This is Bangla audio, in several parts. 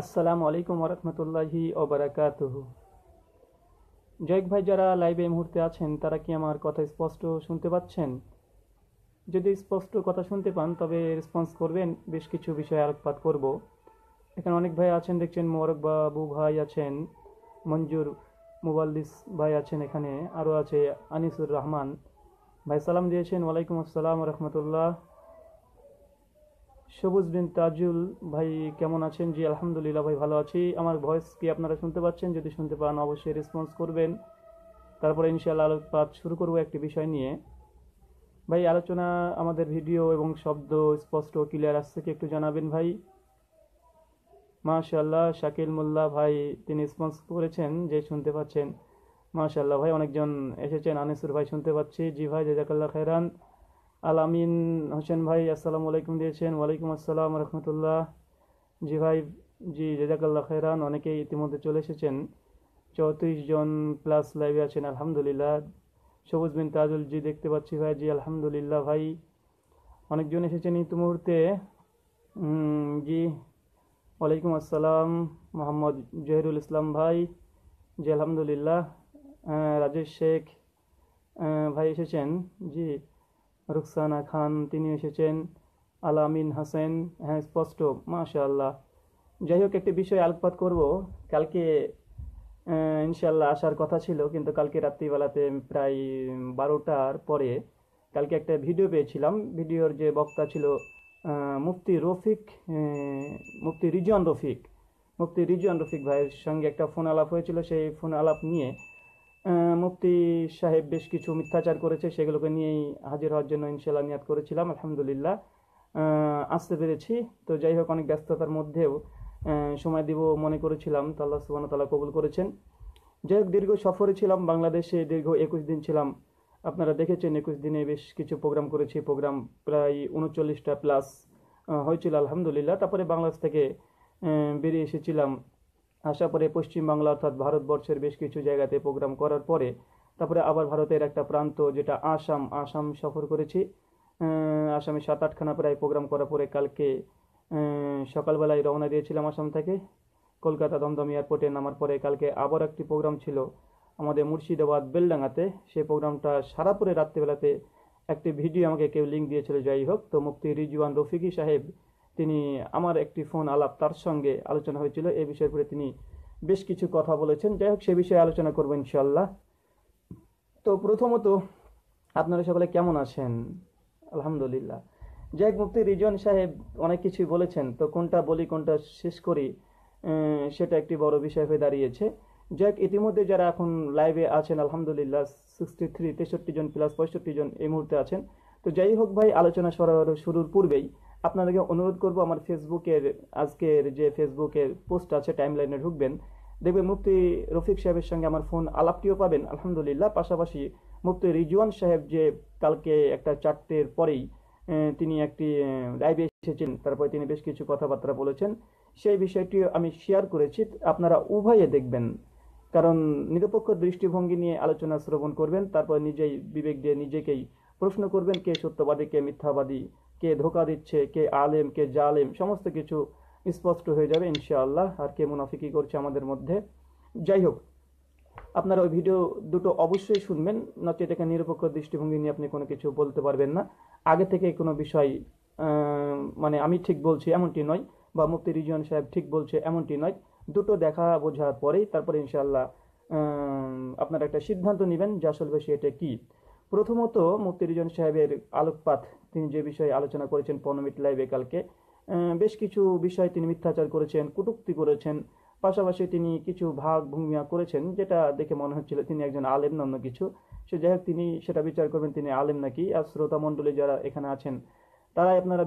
আসসালামু আলাইকুম ওরহমতুল্লাহি ওবরাকাত জয়েক ভাই যারা লাইভে এই মুহূর্তে আছেন তারা কি আমার কথা স্পষ্ট শুনতে পাচ্ছেন যদি স্পষ্ট কথা শুনতে পান তবে রেসপন্স করবেন বেশ কিছু বিষয়ে আলোকপাত করব এখানে অনেক ভাই আছেন দেখছেন মোবারক বাবু ভাই আছেন মঞ্জুর মুবাল্লিস ভাই আছেন এখানে আরও আছে আনিসুর রহমান ভাই সালাম দিয়েছেন ওয়ালাইকুম আসসালাম রহমতুল্লাহ সবুজ বিন তাজুল ভাই কেমন আছেন জি আলহামদুলিল্লাহ ভাই ভালো আছি আমার ভয়েস কি আপনারা শুনতে পাচ্ছেন যদি শুনতে পান অবশ্যই রেসপন্স করবেন তারপরে ইনশাআল্লাহ আলোকপাত শুরু করব একটি বিষয় নিয়ে ভাই আলোচনা আমাদের ভিডিও এবং শব্দ স্পষ্ট ক্লিয়ার আসছে কি একটু জানাবেন ভাই মাশাল্লাহ শাকিল মোল্লা ভাই তিনি রেসপন্স করেছেন যে শুনতে পাচ্ছেন মাশাল্লাহ ভাই অনেকজন এসেছেন আনিসুর ভাই শুনতে পাচ্ছি জি ভাই জেজাকাল্লা খেরান আল আমিন হোসেন ভাই আসসালামু আলাইকুম দিয়েছেন ওয়ালাইকুম আসসালাম রহমতুল্লাহ জি ভাই জি জেজাকাল্লা খেরান অনেকেই ইতিমধ্যে চলে এসেছেন চৌত্রিশ জন প্লাস লাইভে আছেন আলহামদুলিল্লাহ সবুজ বিন তাজুল জি দেখতে পাচ্ছি ভাই জি আলহামদুলিল্লাহ ভাই অনেকজন এসেছেন এই মুহূর্তে জি ওয়ালাইকুম আসসালাম মোহাম্মদ জহিরুল ইসলাম ভাই জি আলহামদুলিল্লাহ রাজেশ শেখ ভাই এসেছেন জি রুকসানা খান তিনি এসেছেন আলামিন হাসেন হ্যাঁ স্পষ্ট মাশাল্লাহ যাই হোক একটি বিষয় আলোকপাত করব কালকে ইনশাল্লাহ আসার কথা ছিল কিন্তু কালকে রাত্রিবেলাতে প্রায় বারোটার পরে কালকে একটা ভিডিও পেয়েছিলাম ভিডিওর যে বক্তা ছিল মুফতি রফিক মুফতি রিজন রফিক মুফতি রিজন রফিক ভাইয়ের সঙ্গে একটা ফোন আলাপ হয়েছিল সেই ফোন আলাপ নিয়ে মুফতি সাহেব বেশ কিছু মিথ্যাচার করেছে সেগুলোকে নিয়েই হাজির হওয়ার জন্য ইনশাল্লাহ নিয়াদ করেছিলাম আলহামদুলিল্লাহ আসতে পেরেছি তো যাই হোক অনেক ব্যস্ততার মধ্যেও সময় দিব মনে করেছিলাম তো আল্লাহ সুবান তালা কবুল করেছেন যাই হোক দীর্ঘ সফরে ছিলাম বাংলাদেশে দীর্ঘ একুশ দিন ছিলাম আপনারা দেখেছেন একুশ দিনে বেশ কিছু প্রোগ্রাম করেছি প্রোগ্রাম প্রায় উনচল্লিশটা প্লাস হয়েছিল আলহামদুলিল্লাহ তারপরে বাংলাদেশ থেকে বেরিয়ে এসেছিলাম আসার পরে পশ্চিমবাংলা অর্থাৎ ভারতবর্ষের বেশ কিছু জায়গাতে প্রোগ্রাম করার পরে তারপরে আবার ভারতের একটা প্রান্ত যেটা আসাম আসাম সফর করেছি আসামে সাত আটখানা প্রায় প্রোগ্রাম করার পরে কালকে সকালবেলায় রওনা দিয়েছিলাম আসাম থেকে কলকাতা দমদম এয়ারপোর্টে নামার পরে কালকে আবার একটি প্রোগ্রাম ছিল আমাদের মুর্শিদাবাদ বেলডাঙ্গাতে সেই প্রোগ্রামটা সারাপুরে রাত্রেবেলাতে একটি ভিডিও আমাকে কেউ লিঙ্ক দিয়েছিল যাই হোক তো মুফতি রিজওয়ান রফিকি সাহেব তিনি আমার একটি ফোন আলাপ তার সঙ্গে আলোচনা হয়েছিল এ বিষয়ের উপরে তিনি বেশ কিছু কথা বলেছেন যাই হোক সে বিষয়ে আলোচনা করবো ইনশাল্লাহ তো প্রথমত আপনারা সকলে কেমন আছেন আলহামদুলিল্লাহ যাই হোক মুফতি রিজন সাহেব অনেক কিছুই বলেছেন তো কোনটা বলি কোনটা শেষ করি সেটা একটি বড় বিষয় হয়ে দাঁড়িয়েছে যাই হোক ইতিমধ্যে যারা এখন লাইভে আছেন আলহামদুলিল্লাহ সিক্সটি থ্রি তেষট্টি জন প্লাস পঁয়ষট্টি জন এই মুহূর্তে আছেন তো যাই হোক ভাই আলোচনা শুরুর পূর্বেই আপনাদেরকে অনুরোধ করব আমার ফেসবুকের আজকের যে ফেসবুকের পোস্ট আছে টাইমলাইনে ঢুকবেন দেখবেন মুফতি রফিক সাহেবের সঙ্গে আমার ফোন আলাপটিও পাবেন আলহামদুলিল্লাহ পাশাপাশি মুফতি রিজওয়ান সাহেব যে কালকে একটা চারটের পরেই তিনি একটি লাইভে এসেছেন তারপরে তিনি বেশ কিছু কথাবার্তা বলেছেন সেই বিষয়টি আমি শেয়ার করেছি আপনারা উভয়ে দেখবেন কারণ নিরপেক্ষ দৃষ্টিভঙ্গি নিয়ে আলোচনা শ্রবণ করবেন তারপর নিজেই বিবেক দিয়ে নিজেকেই প্রশ্ন করবেন কে সত্যবাদী কে মিথ্যাবাদী কে ধোকা দিচ্ছে কে আলেম কে জালেম সমস্ত কিছু স্পষ্ট হয়ে যাবে ইনশাআল্লাহ আর কে মুনাফিকি করছে আমাদের মধ্যে যাই হোক আপনারা ওই ভিডিও দুটো অবশ্যই শুনবেন নচে এটাকে নিরপেক্ষ দৃষ্টিভঙ্গি নিয়ে আপনি কোনো কিছু বলতে পারবেন না আগে থেকে কোনো বিষয় মানে আমি ঠিক বলছি এমনটি নয় বা মুফতি রিজিয়ান সাহেব ঠিক বলছে এমনটি নয় দুটো দেখা বোঝার পরেই তারপরে ইনশাআল্লাহ আপনারা একটা সিদ্ধান্ত নেবেন যে আসলে সেটা কী প্রথমত মুক্তিরিজন সাহেবের আলোকপাত তিনি যে বিষয়ে আলোচনা করেছেন পনমিট লাইভে কালকে বেশ কিছু বিষয় তিনি মিথ্যাচার করেছেন কটুক্তি করেছেন পাশাপাশি তিনি কিছু ভাগ ভূমিয়া করেছেন যেটা দেখে মনে হচ্ছিল তিনি একজন আলেম অন্য কিছু সে যাই হোক তিনি সেটা বিচার করবেন তিনি আলেম নাকি আর শ্রোতা মণ্ডলী যারা এখানে আছেন তারাই আপনারা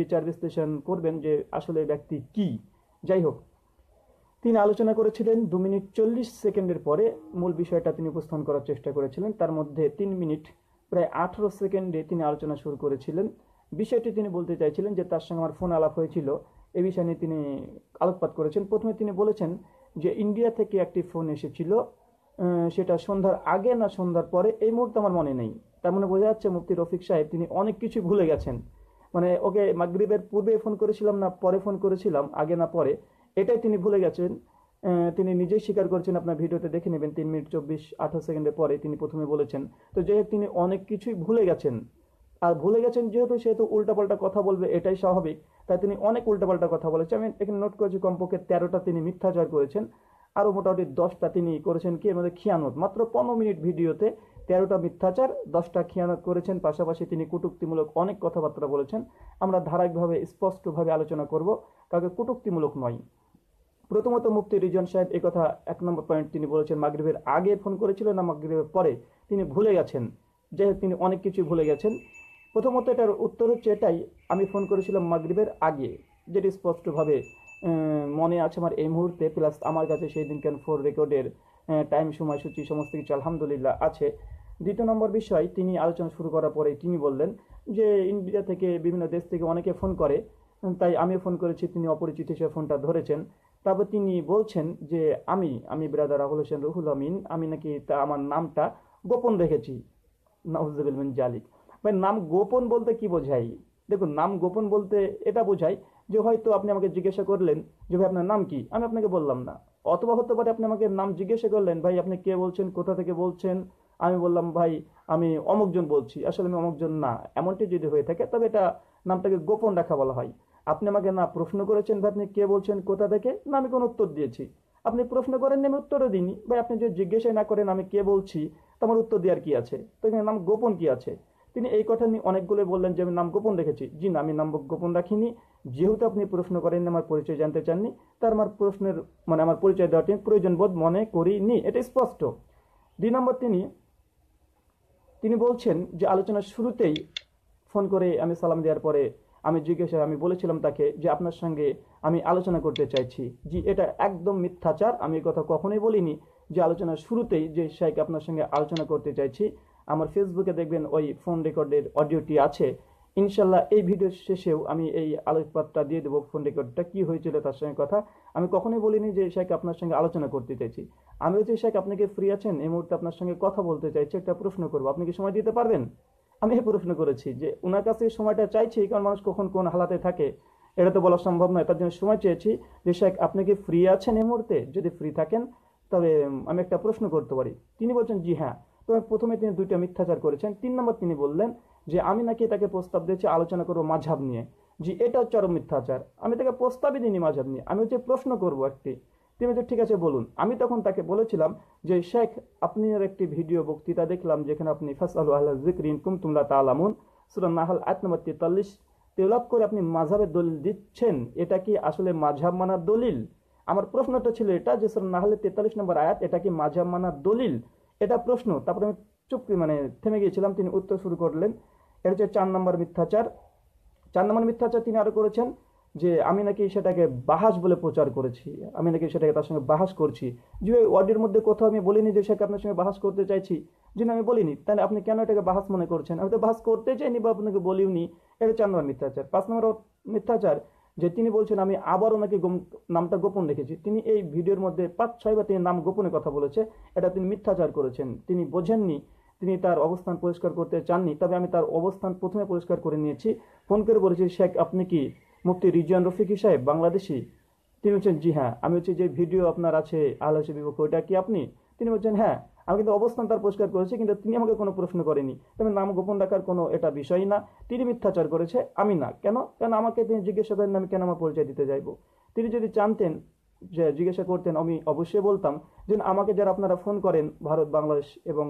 বিচার বিশ্লেষণ করবেন যে আসলে ব্যক্তি কি যাই হোক তিনি আলোচনা করেছিলেন দু মিনিট চল্লিশ সেকেন্ডের পরে মূল বিষয়টা তিনি উপস্থাপন করার চেষ্টা করেছিলেন তার মধ্যে তিন মিনিট প্রায় আঠেরো সেকেন্ডে তিনি আলোচনা শুরু করেছিলেন বিষয়টি তিনি বলতে চাইছিলেন যে তার সঙ্গে আমার ফোন আলাপ হয়েছিল এ বিষয় নিয়ে তিনি আলোকপাত করেছেন প্রথমে তিনি বলেছেন যে ইন্ডিয়া থেকে একটি ফোন এসেছিল সেটা সন্ধ্যার আগে না সন্ধ্যার পরে এই মুহূর্তে আমার মনে নেই তার মানে বোঝা যাচ্ছে মুফতি রফিক সাহেব তিনি অনেক কিছু ভুলে গেছেন মানে ওকে মাগরীবের পূর্বে ফোন করেছিলাম না পরে ফোন করেছিলাম আগে না পরে এটাই তিনি ভুলে গেছেন তিনি নিজেই স্বীকার করছেন আপনার ভিডিওতে দেখে নেবেন তিন মিনিট চব্বিশ আঠাশ সেকেন্ডের পরে তিনি প্রথমে বলেছেন তো যাই হোক তিনি অনেক কিছুই ভুলে গেছেন আর ভুলে গেছেন যেহেতু সেহেতু উল্টাপাল্টা কথা বলবে এটাই স্বাভাবিক তাই তিনি অনেক উল্টাপাল্টা কথা বলেছেন আমি এখানে নোট করেছি কমপক্ষে তেরোটা তিনি মিথ্যাচার করেছেন আরও মোটামুটি দশটা তিনি করেছেন কি আমাদের খিয়ানত মাত্র পনেরো মিনিট ভিডিওতে তেরোটা মিথ্যাচার দশটা খিয়ানত করেছেন পাশাপাশি তিনি কুটুক্তিমূলক অনেক কথাবার্তা বলেছেন আমরা ধারাবাহিকভাবে স্পষ্টভাবে আলোচনা করব কাউকে কুটুক্তিমূলক নয় প্রথমত মুফতি রিজন সাহেব কথা এক নম্বর পয়েন্ট তিনি বলেছেন মাগরীবের আগে ফোন করেছিল না মাগরীবের পরে তিনি ভুলে গেছেন যাই তিনি অনেক কিছু ভুলে গেছেন প্রথমত এটার উত্তর হচ্ছে এটাই আমি ফোন করেছিলাম মাগরীবের আগে যেটি স্পষ্টভাবে মনে আছে আমার এই মুহূর্তে প্লাস আমার কাছে সেই দিন কেন ফোর রেকর্ডের টাইম সময়সূচি সমস্ত কিছু আলহামদুলিল্লাহ আছে দ্বিতীয় নম্বর বিষয় তিনি আলোচনা শুরু করার পরে তিনি বললেন যে ইন্ডিয়া থেকে বিভিন্ন দেশ থেকে অনেকে ফোন করে তাই আমি ফোন করেছি তিনি অপরিচিত হিসেবে ফোনটা ধরেছেন তারপর তিনি বলছেন যে আমি আমি ব্রাদার রাহুল হোসেন রুহুল আমিন আমি নাকি তা আমার নামটা গোপন রেখেছি নাউজবিন জালিক ভাই নাম গোপন বলতে কি বোঝাই দেখুন নাম গোপন বলতে এটা বোঝাই যে হয়তো আপনি আমাকে জিজ্ঞাসা করলেন যে ভাই আপনার নাম কি আমি আপনাকে বললাম না অথবা হতে পারে আপনি আমাকে নাম জিজ্ঞাসা করলেন ভাই আপনি কে বলছেন কোথা থেকে বলছেন আমি বললাম ভাই আমি অমুকজন বলছি আসলে আমি অমুকজন না এমনটি যদি হয়ে থাকে তবে এটা নামটাকে গোপন রাখা বলা হয় আপনি আমাকে না প্রশ্ন করেছেন বা আপনি কে বলছেন কোথা থেকে না আমি কোনো উত্তর দিয়েছি আপনি প্রশ্ন করেন আমি উত্তরও দিইনি বা আপনি যদি জিজ্ঞাসা না করেন আমি কে বলছি তো আমার উত্তর দেওয়ার কি আছে তো এখানে নাম গোপন কি আছে তিনি এই কথা নিয়ে অনেকগুলো বললেন যে আমি নাম গোপন রেখেছি জি না আমি নাম গোপন রাখিনি যেহেতু আপনি প্রশ্ন করেননি আমার পরিচয় জানতে চাননি তার আমার প্রশ্নের মানে আমার পরিচয় দেওয়াটি প্রয়োজন বোধ মনে করিনি এটা স্পষ্ট দুই নম্বর তিনি তিনি বলছেন যে আলোচনার শুরুতেই ফোন করে আমি সালাম দেওয়ার পরে আমি জিজ্ঞাসা আমি বলেছিলাম তাকে যে আপনার সঙ্গে আমি আলোচনা করতে চাইছি জি এটা একদম মিথ্যাচার আমি কথা কখনোই বলিনি যে আলোচনার শুরুতেই যে শাইক আপনার সঙ্গে আলোচনা করতে চাইছি আমার ফেসবুকে দেখবেন ওই ফোন রেকর্ডের অডিওটি আছে ইনশাল্লাহ এই ভিডিওর শেষেও আমি এই আলোকপাতটা দিয়ে দেবো ফোন রেকর্ডটা কী হয়েছিল তার সঙ্গে কথা আমি কখনোই বলিনি যে শাইক আপনার সঙ্গে আলোচনা করতে চাইছি আমি হচ্ছে শাইক আপনাকে ফ্রি আছেন এই মুহূর্তে আপনার সঙ্গে কথা বলতে চাইছি একটা প্রশ্ন করবো আপনি কি সময় দিতে পারবেন আমি এই প্রশ্ন করেছি যে ওনার কাছে সময়টা চাইছি কারণ মানুষ কখন কোন হালাতে থাকে এটা তো বলা সম্ভব নয় তার জন্য সময় চেয়েছি যে শেখ আপনি কি ফ্রি আছেন এই মুহূর্তে যদি ফ্রি থাকেন তবে আমি একটা প্রশ্ন করতে পারি তিনি বলছেন জি হ্যাঁ তবে প্রথমে তিনি দুইটা মিথ্যাচার করেছেন তিন নম্বর তিনি বললেন যে আমি নাকি তাকে প্রস্তাব দিয়েছি আলোচনা করবো মাঝাব নিয়ে জি এটা চরম মিথ্যাচার আমি তাকে প্রস্তাবই দিইনি মাঝাব নিয়ে আমি হচ্ছে প্রশ্ন করবো একটি তিনি বলছেন ঠিক আছে বলুন আমি তখন তাকে বলেছিলাম যে শেখ আপনি একটি ভিডিও বক্তৃতা দেখলাম যেখানে আপনি ফাস আলু আল্লাহ জিক্রিন কুমতুমলা তালামুন সুরান নাহাল নম্বর তেতাল্লিশ তেলাপ করে আপনি মাঝাবে দলিল দিচ্ছেন এটা কি আসলে মাঝাব মানার দলিল আমার প্রশ্নটা ছিল এটা যে সুরান নাহলে তেতাল্লিশ নম্বর আয়াত এটা কি মাঝাব মানার দলিল এটা প্রশ্ন তারপরে আমি চুপ মানে থেমে গিয়েছিলাম তিনি উত্তর শুরু করলেন এটা হচ্ছে চার নম্বর মিথ্যাচার চার নম্বর মিথ্যাচার তিনি আরও করেছেন যে আমি নাকি সেটাকে বাহাস বলে প্রচার করেছি আমি নাকি সেটাকে তার সঙ্গে বাহাস করছি যে ওয়ার্ডের মধ্যে কোথাও আমি বলিনি যে সেটাকে আপনার সঙ্গে বাহাস করতে চাইছি যে আমি বলিনি তাহলে আপনি কেন এটাকে বাহাস মনে করছেন আমি তো বাহাস করতে চাইনি বা আপনাকে বলিওনি এটা চার নম্বর মিথ্যাচার পাঁচ নম্বর মিথ্যাচার যে তিনি বলছেন আমি আবারও নাকি নামটা গোপন রেখেছি তিনি এই ভিডিওর মধ্যে পাঁচ ছয়বার তিনি নাম গোপনে কথা বলেছে এটা তিনি মিথ্যাচার করেছেন তিনি বোঝেননি তিনি তার অবস্থান পরিষ্কার করতে চাননি তবে আমি তার অবস্থান প্রথমে পরিষ্কার করে নিয়েছি ফোন করে বলেছি শেখ আপনি কি মুক্তি রিজিয়ান রফিকি সাহেব বাংলাদেশি তিনি বলছেন জি হ্যাঁ আমি হচ্ছে যে ভিডিও আপনার আছে আলোচনা বিপক্ষ ওইটা কি আপনি তিনি বলছেন হ্যাঁ আমি কিন্তু অবস্থান তার পরিষ্কার করেছি কিন্তু তিনি আমাকে কোনো প্রশ্ন করেনি তবে নাম গোপন রাখার কোনো এটা বিষয় না তিনি মিথ্যাচার করেছে আমি না কেন কেন আমাকে তিনি জিজ্ঞাসা করেন আমি কেন আমার পরিচয় দিতে যাইব তিনি যদি জানতেন যে জিজ্ঞাসা করতেন আমি অবশ্যই বলতাম যে আমাকে যারা আপনারা ফোন করেন ভারত বাংলাদেশ এবং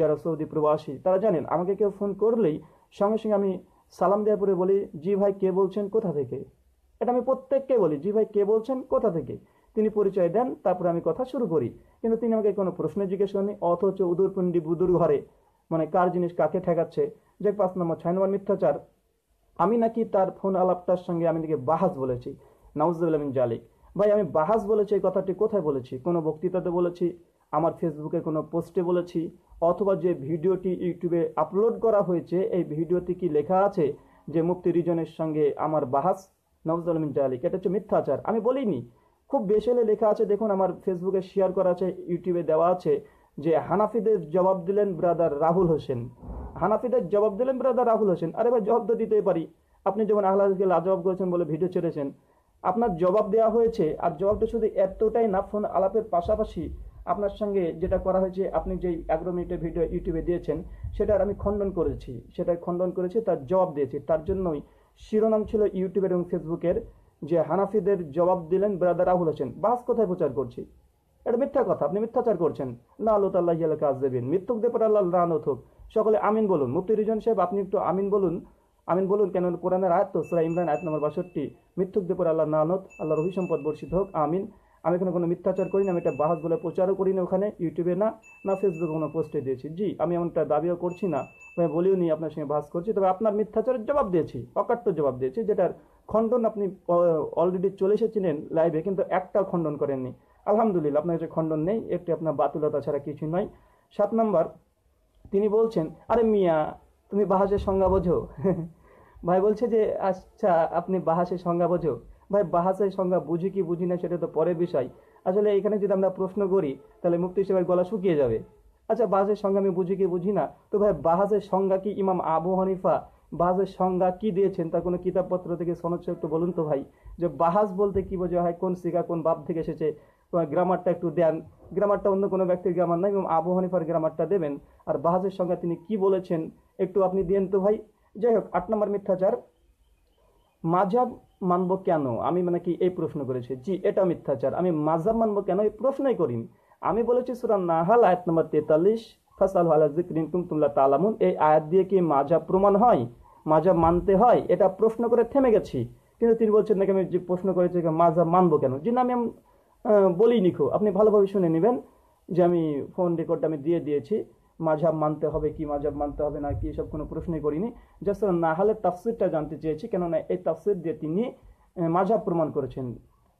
যারা সৌদি প্রবাসী তারা জানেন আমাকে কেউ ফোন করলেই সঙ্গে সঙ্গে আমি সালাম দেওয়ার পরে বলি জি ভাই কে বলছেন কোথা থেকে এটা আমি প্রত্যেককে বলি জি ভাই কে বলছেন কোথা থেকে তিনি পরিচয় দেন তারপরে আমি কথা শুরু করি কিন্তু তিনি আমাকে কোনো প্রশ্ন জিজ্ঞেস করেনি অথচ উদুরপিণ্ডি বুদুর ঘরে মানে কার জিনিস কাকে ঠেকাচ্ছে যে পাঁচ নম্বর ছয় নম্বর মিথ্যাচার আমি নাকি তার ফোন আলাপটার সঙ্গে আমি নাকি বাহাজ বলেছি নাউজুল্লামিন জালিক ভাই আমি বাহাজ বলেছি এই কথাটি কোথায় বলেছি কোনো বক্তৃতাতে বলেছি আমার ফেসবুকে কোনো পোস্টে বলেছি অথবা যে ভিডিওটি ইউটিউবে আপলোড করা হয়েছে এই ভিডিওতে কি লেখা আছে যে মুফতি রিজনের সঙ্গে আমার বাহাস নওয়াজ মিন জালিক এটা হচ্ছে মিথ্যাচার আমি বলিনি খুব হলে লেখা আছে দেখুন আমার ফেসবুকে শেয়ার করা আছে ইউটিউবে দেওয়া আছে যে হানাফিদের জবাব দিলেন ব্রাদার রাহুল হোসেন হানাফিদের জবাব দিলেন ব্রাদার রাহুল হোসেন আরে ভাই জবাব তো দিতেই পারি আপনি যেমন আহ্লাদকে লাজবাব করেছেন বলে ভিডিও ছেড়েছেন আপনার জবাব দেওয়া হয়েছে আর জবাবটা শুধু এতটাই না ফোন আলাপের পাশাপাশি আপনার সঙ্গে যেটা করা হয়েছে আপনি যেই এগারো মিনিটের ভিডিও ইউটিউবে দিয়েছেন সেটার আমি খণ্ডন করেছি সেটার খণ্ডন করেছি তার জবাব দিয়েছি তার জন্যই শিরোনাম ছিল ইউটিউবের এবং ফেসবুকের যে হানাফিদের জবাব দিলেন ব্রাদার রাহুল হোসেন বাস কোথায় প্রচার করছি এটা মিথ্যা কথা আপনি মিথ্যাচার করছেন না আল্লাহ তাল্লাহ কাজ দেবেন মৃত্যুক দেবর আল্লাহ রানত হোক সকলে আমিন বলুন মুফতি রিজন সাহেব আপনি একটু আমিন বলুন আমিন বলুন কেন কোরআনের আয়াত তো সুরা ইমরান আয়াত নম্বর বাষট্টি মৃত্যুক দেবর আল্লাহ নানত আল্লাহ রহি সম্পদ বর্ষিত হোক আমিন আমি এখানে কোনো মিথ্যাচার করি না আমি এটা বাহাস বলে প্রচারও করি না ওখানে ইউটিউবে না না ফেসবুকে কোনো পোস্টে দিয়েছি জি আমি এমনটা দাবিও করছি না আমি বলিও নি আপনার সঙ্গে বাস করছি তবে আপনার মিথ্যাচারের জবাব দিয়েছি অকাট্য জবাব দিয়েছি যেটার খণ্ডন আপনি অলরেডি চলে এসেছিলেন লাইভে কিন্তু একটাও খণ্ডন করেননি আলহামদুলিল্লাহ আপনার কাছে খণ্ডন নেই একটি আপনার বাতুলতা ছাড়া কিছু নয় সাত নম্বর তিনি বলছেন আরে মিয়া তুমি বাহাসের সংজ্ঞা বোঝো ভাই বলছে যে আচ্ছা আপনি বাহাসের সংজ্ঞা বোঝো ভাই বাহাসের সংজ্ঞা বুঝি কি বুঝি না সেটা তো পরের বিষয় আসলে এখানে যদি আমরা প্রশ্ন করি তাহলে মুক্তি সাহেবের গলা শুকিয়ে যাবে আচ্ছা বাহাসের সংজ্ঞা আমি বুঝি কি বুঝি না তো ভাই বাহাসের সংজ্ঞা কি ইমাম আবু হানিফা বাহাজের সংজ্ঞা কি দিয়েছেন তার কোনো কিতাবপত্র থেকে সনদ একটু বলুন তো ভাই যে বাহাজ বলতে কি বোঝা হয় কোন সিগা কোন বাপ থেকে এসেছে গ্রামারটা একটু দেন গ্রামারটা অন্য কোনো ব্যক্তির গ্রামার নয় এবং আবু হানিফার গ্রামারটা দেবেন আর বাহাজের সংজ্ঞা তিনি কি বলেছেন একটু আপনি দেন তো ভাই যাই হোক আট নম্বর মিথ্যাচার মাঝাব মানব কেন আমি মানে কি এই প্রশ্ন করেছি জি এটা মিথ্যাচার আমি মাজাব মানব কেন এই প্রশ্নই করিনি আমি বলেছি সুরান নাহাল আয়াত নম্বর তেতাল্লিশ ফাসাল জিক্রিন তুম তুমলা তালামুন এই আয়াত দিয়ে কি মাজা প্রমাণ হয় মাজা মানতে হয় এটা প্রশ্ন করে থেমে গেছি কিন্তু তিনি বলছেন নাকি আমি যে প্রশ্ন করেছি মাজা মানবো কেন যে আমি বলি নিখো আপনি ভালোভাবে শুনে নেবেন যে আমি ফোন রেকর্ডটা আমি দিয়ে দিয়েছি মাঝাব মানতে হবে কি মাঝাব মানতে হবে না কি এসব কোনো প্রশ্নই করিনি জাস্ট না হলে তাফসিরটা জানতে চেয়েছি কেননা এই তাফসির দিয়ে তিনি মাঝাব প্রমাণ করেছেন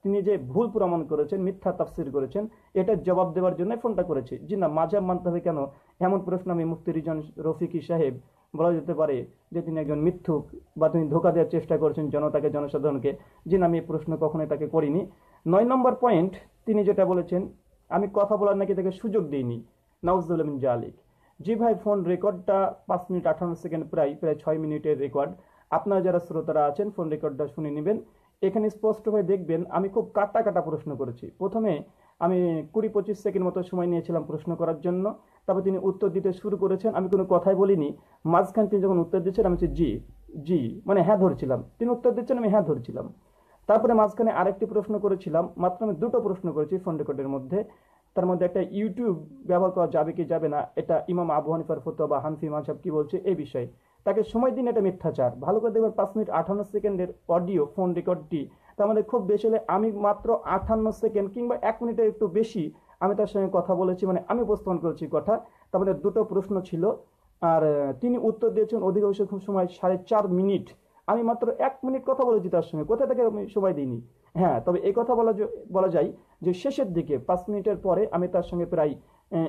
তিনি যে ভুল প্রমাণ করেছেন মিথ্যা তাফসির করেছেন এটা জবাব দেওয়ার জন্য ফোনটা করেছি জি না মাঝাব মানতে হবে কেন এমন প্রশ্ন আমি মুফতি রিজন রফিকি সাহেব বলা যেতে পারে যে তিনি একজন মিথ্যুক বা তিনি ধোকা দেওয়ার চেষ্টা করেছেন জনতাকে জনসাধারণকে যে না আমি এই প্রশ্ন কখনোই তাকে করিনি নয় নম্বর পয়েন্ট তিনি যেটা বলেছেন আমি কথা বলার নাকি তাকে সুযোগ দিইনি নওয়াজুল জালিক জি ভাই ফোন রেকর্ডটা পাঁচ মিনিট আঠারো সেকেন্ড প্রায় প্রায় ছয় মিনিটের রেকর্ড আপনারা যারা শ্রোতারা আছেন ফোন রেকর্ডটা শুনে নেবেন এখানে স্পষ্ট স্পষ্টভাবে দেখবেন আমি খুব কাটা কাটা প্রশ্ন করেছি প্রথমে আমি কুড়ি পঁচিশ সেকেন্ড মতো সময় নিয়েছিলাম প্রশ্ন করার জন্য তারপর তিনি উত্তর দিতে শুরু করেছেন আমি কোনো কথাই বলিনি মাঝখান তিনি যখন উত্তর দিচ্ছেন আমি জি জি মানে হ্যাঁ ধরছিলাম তিনি উত্তর দিচ্ছেন আমি হ্যাঁ ধরছিলাম তারপরে মাঝখানে আরেকটি প্রশ্ন করেছিলাম মাত্র আমি দুটো প্রশ্ন করেছি ফোন রেকর্ডের মধ্যে তার মধ্যে একটা ইউটিউব ব্যবহার করা যাবে কি যাবে না এটা ইমাম আবু হানিফার ফতো বা হানফি মাঝাব কি বলছে এই বিষয়ে তাকে সময় দিন এটা মিথ্যাচার ভালো করে দেখবেন পাঁচ মিনিট আঠান্ন সেকেন্ডের অডিও ফোন রেকর্ডটি তার মধ্যে খুব বেশি হলে আমি মাত্র আঠান্ন সেকেন্ড কিংবা এক মিনিটের একটু বেশি আমি তার সঙ্গে কথা বলেছি মানে আমি উপস্থাপন করেছি কথা তার মধ্যে দুটো প্রশ্ন ছিল আর তিনি উত্তর দিয়েছেন অধিকাংশ সময় সাড়ে চার মিনিট আমি মাত্র এক মিনিট কথা বলেছি তার সঙ্গে কোথায় তাকে আমি সময় দিইনি হ্যাঁ তবে এই কথা বলা বলা যায় যে শেষের দিকে পাঁচ মিনিটের পরে আমি তার সঙ্গে প্রায়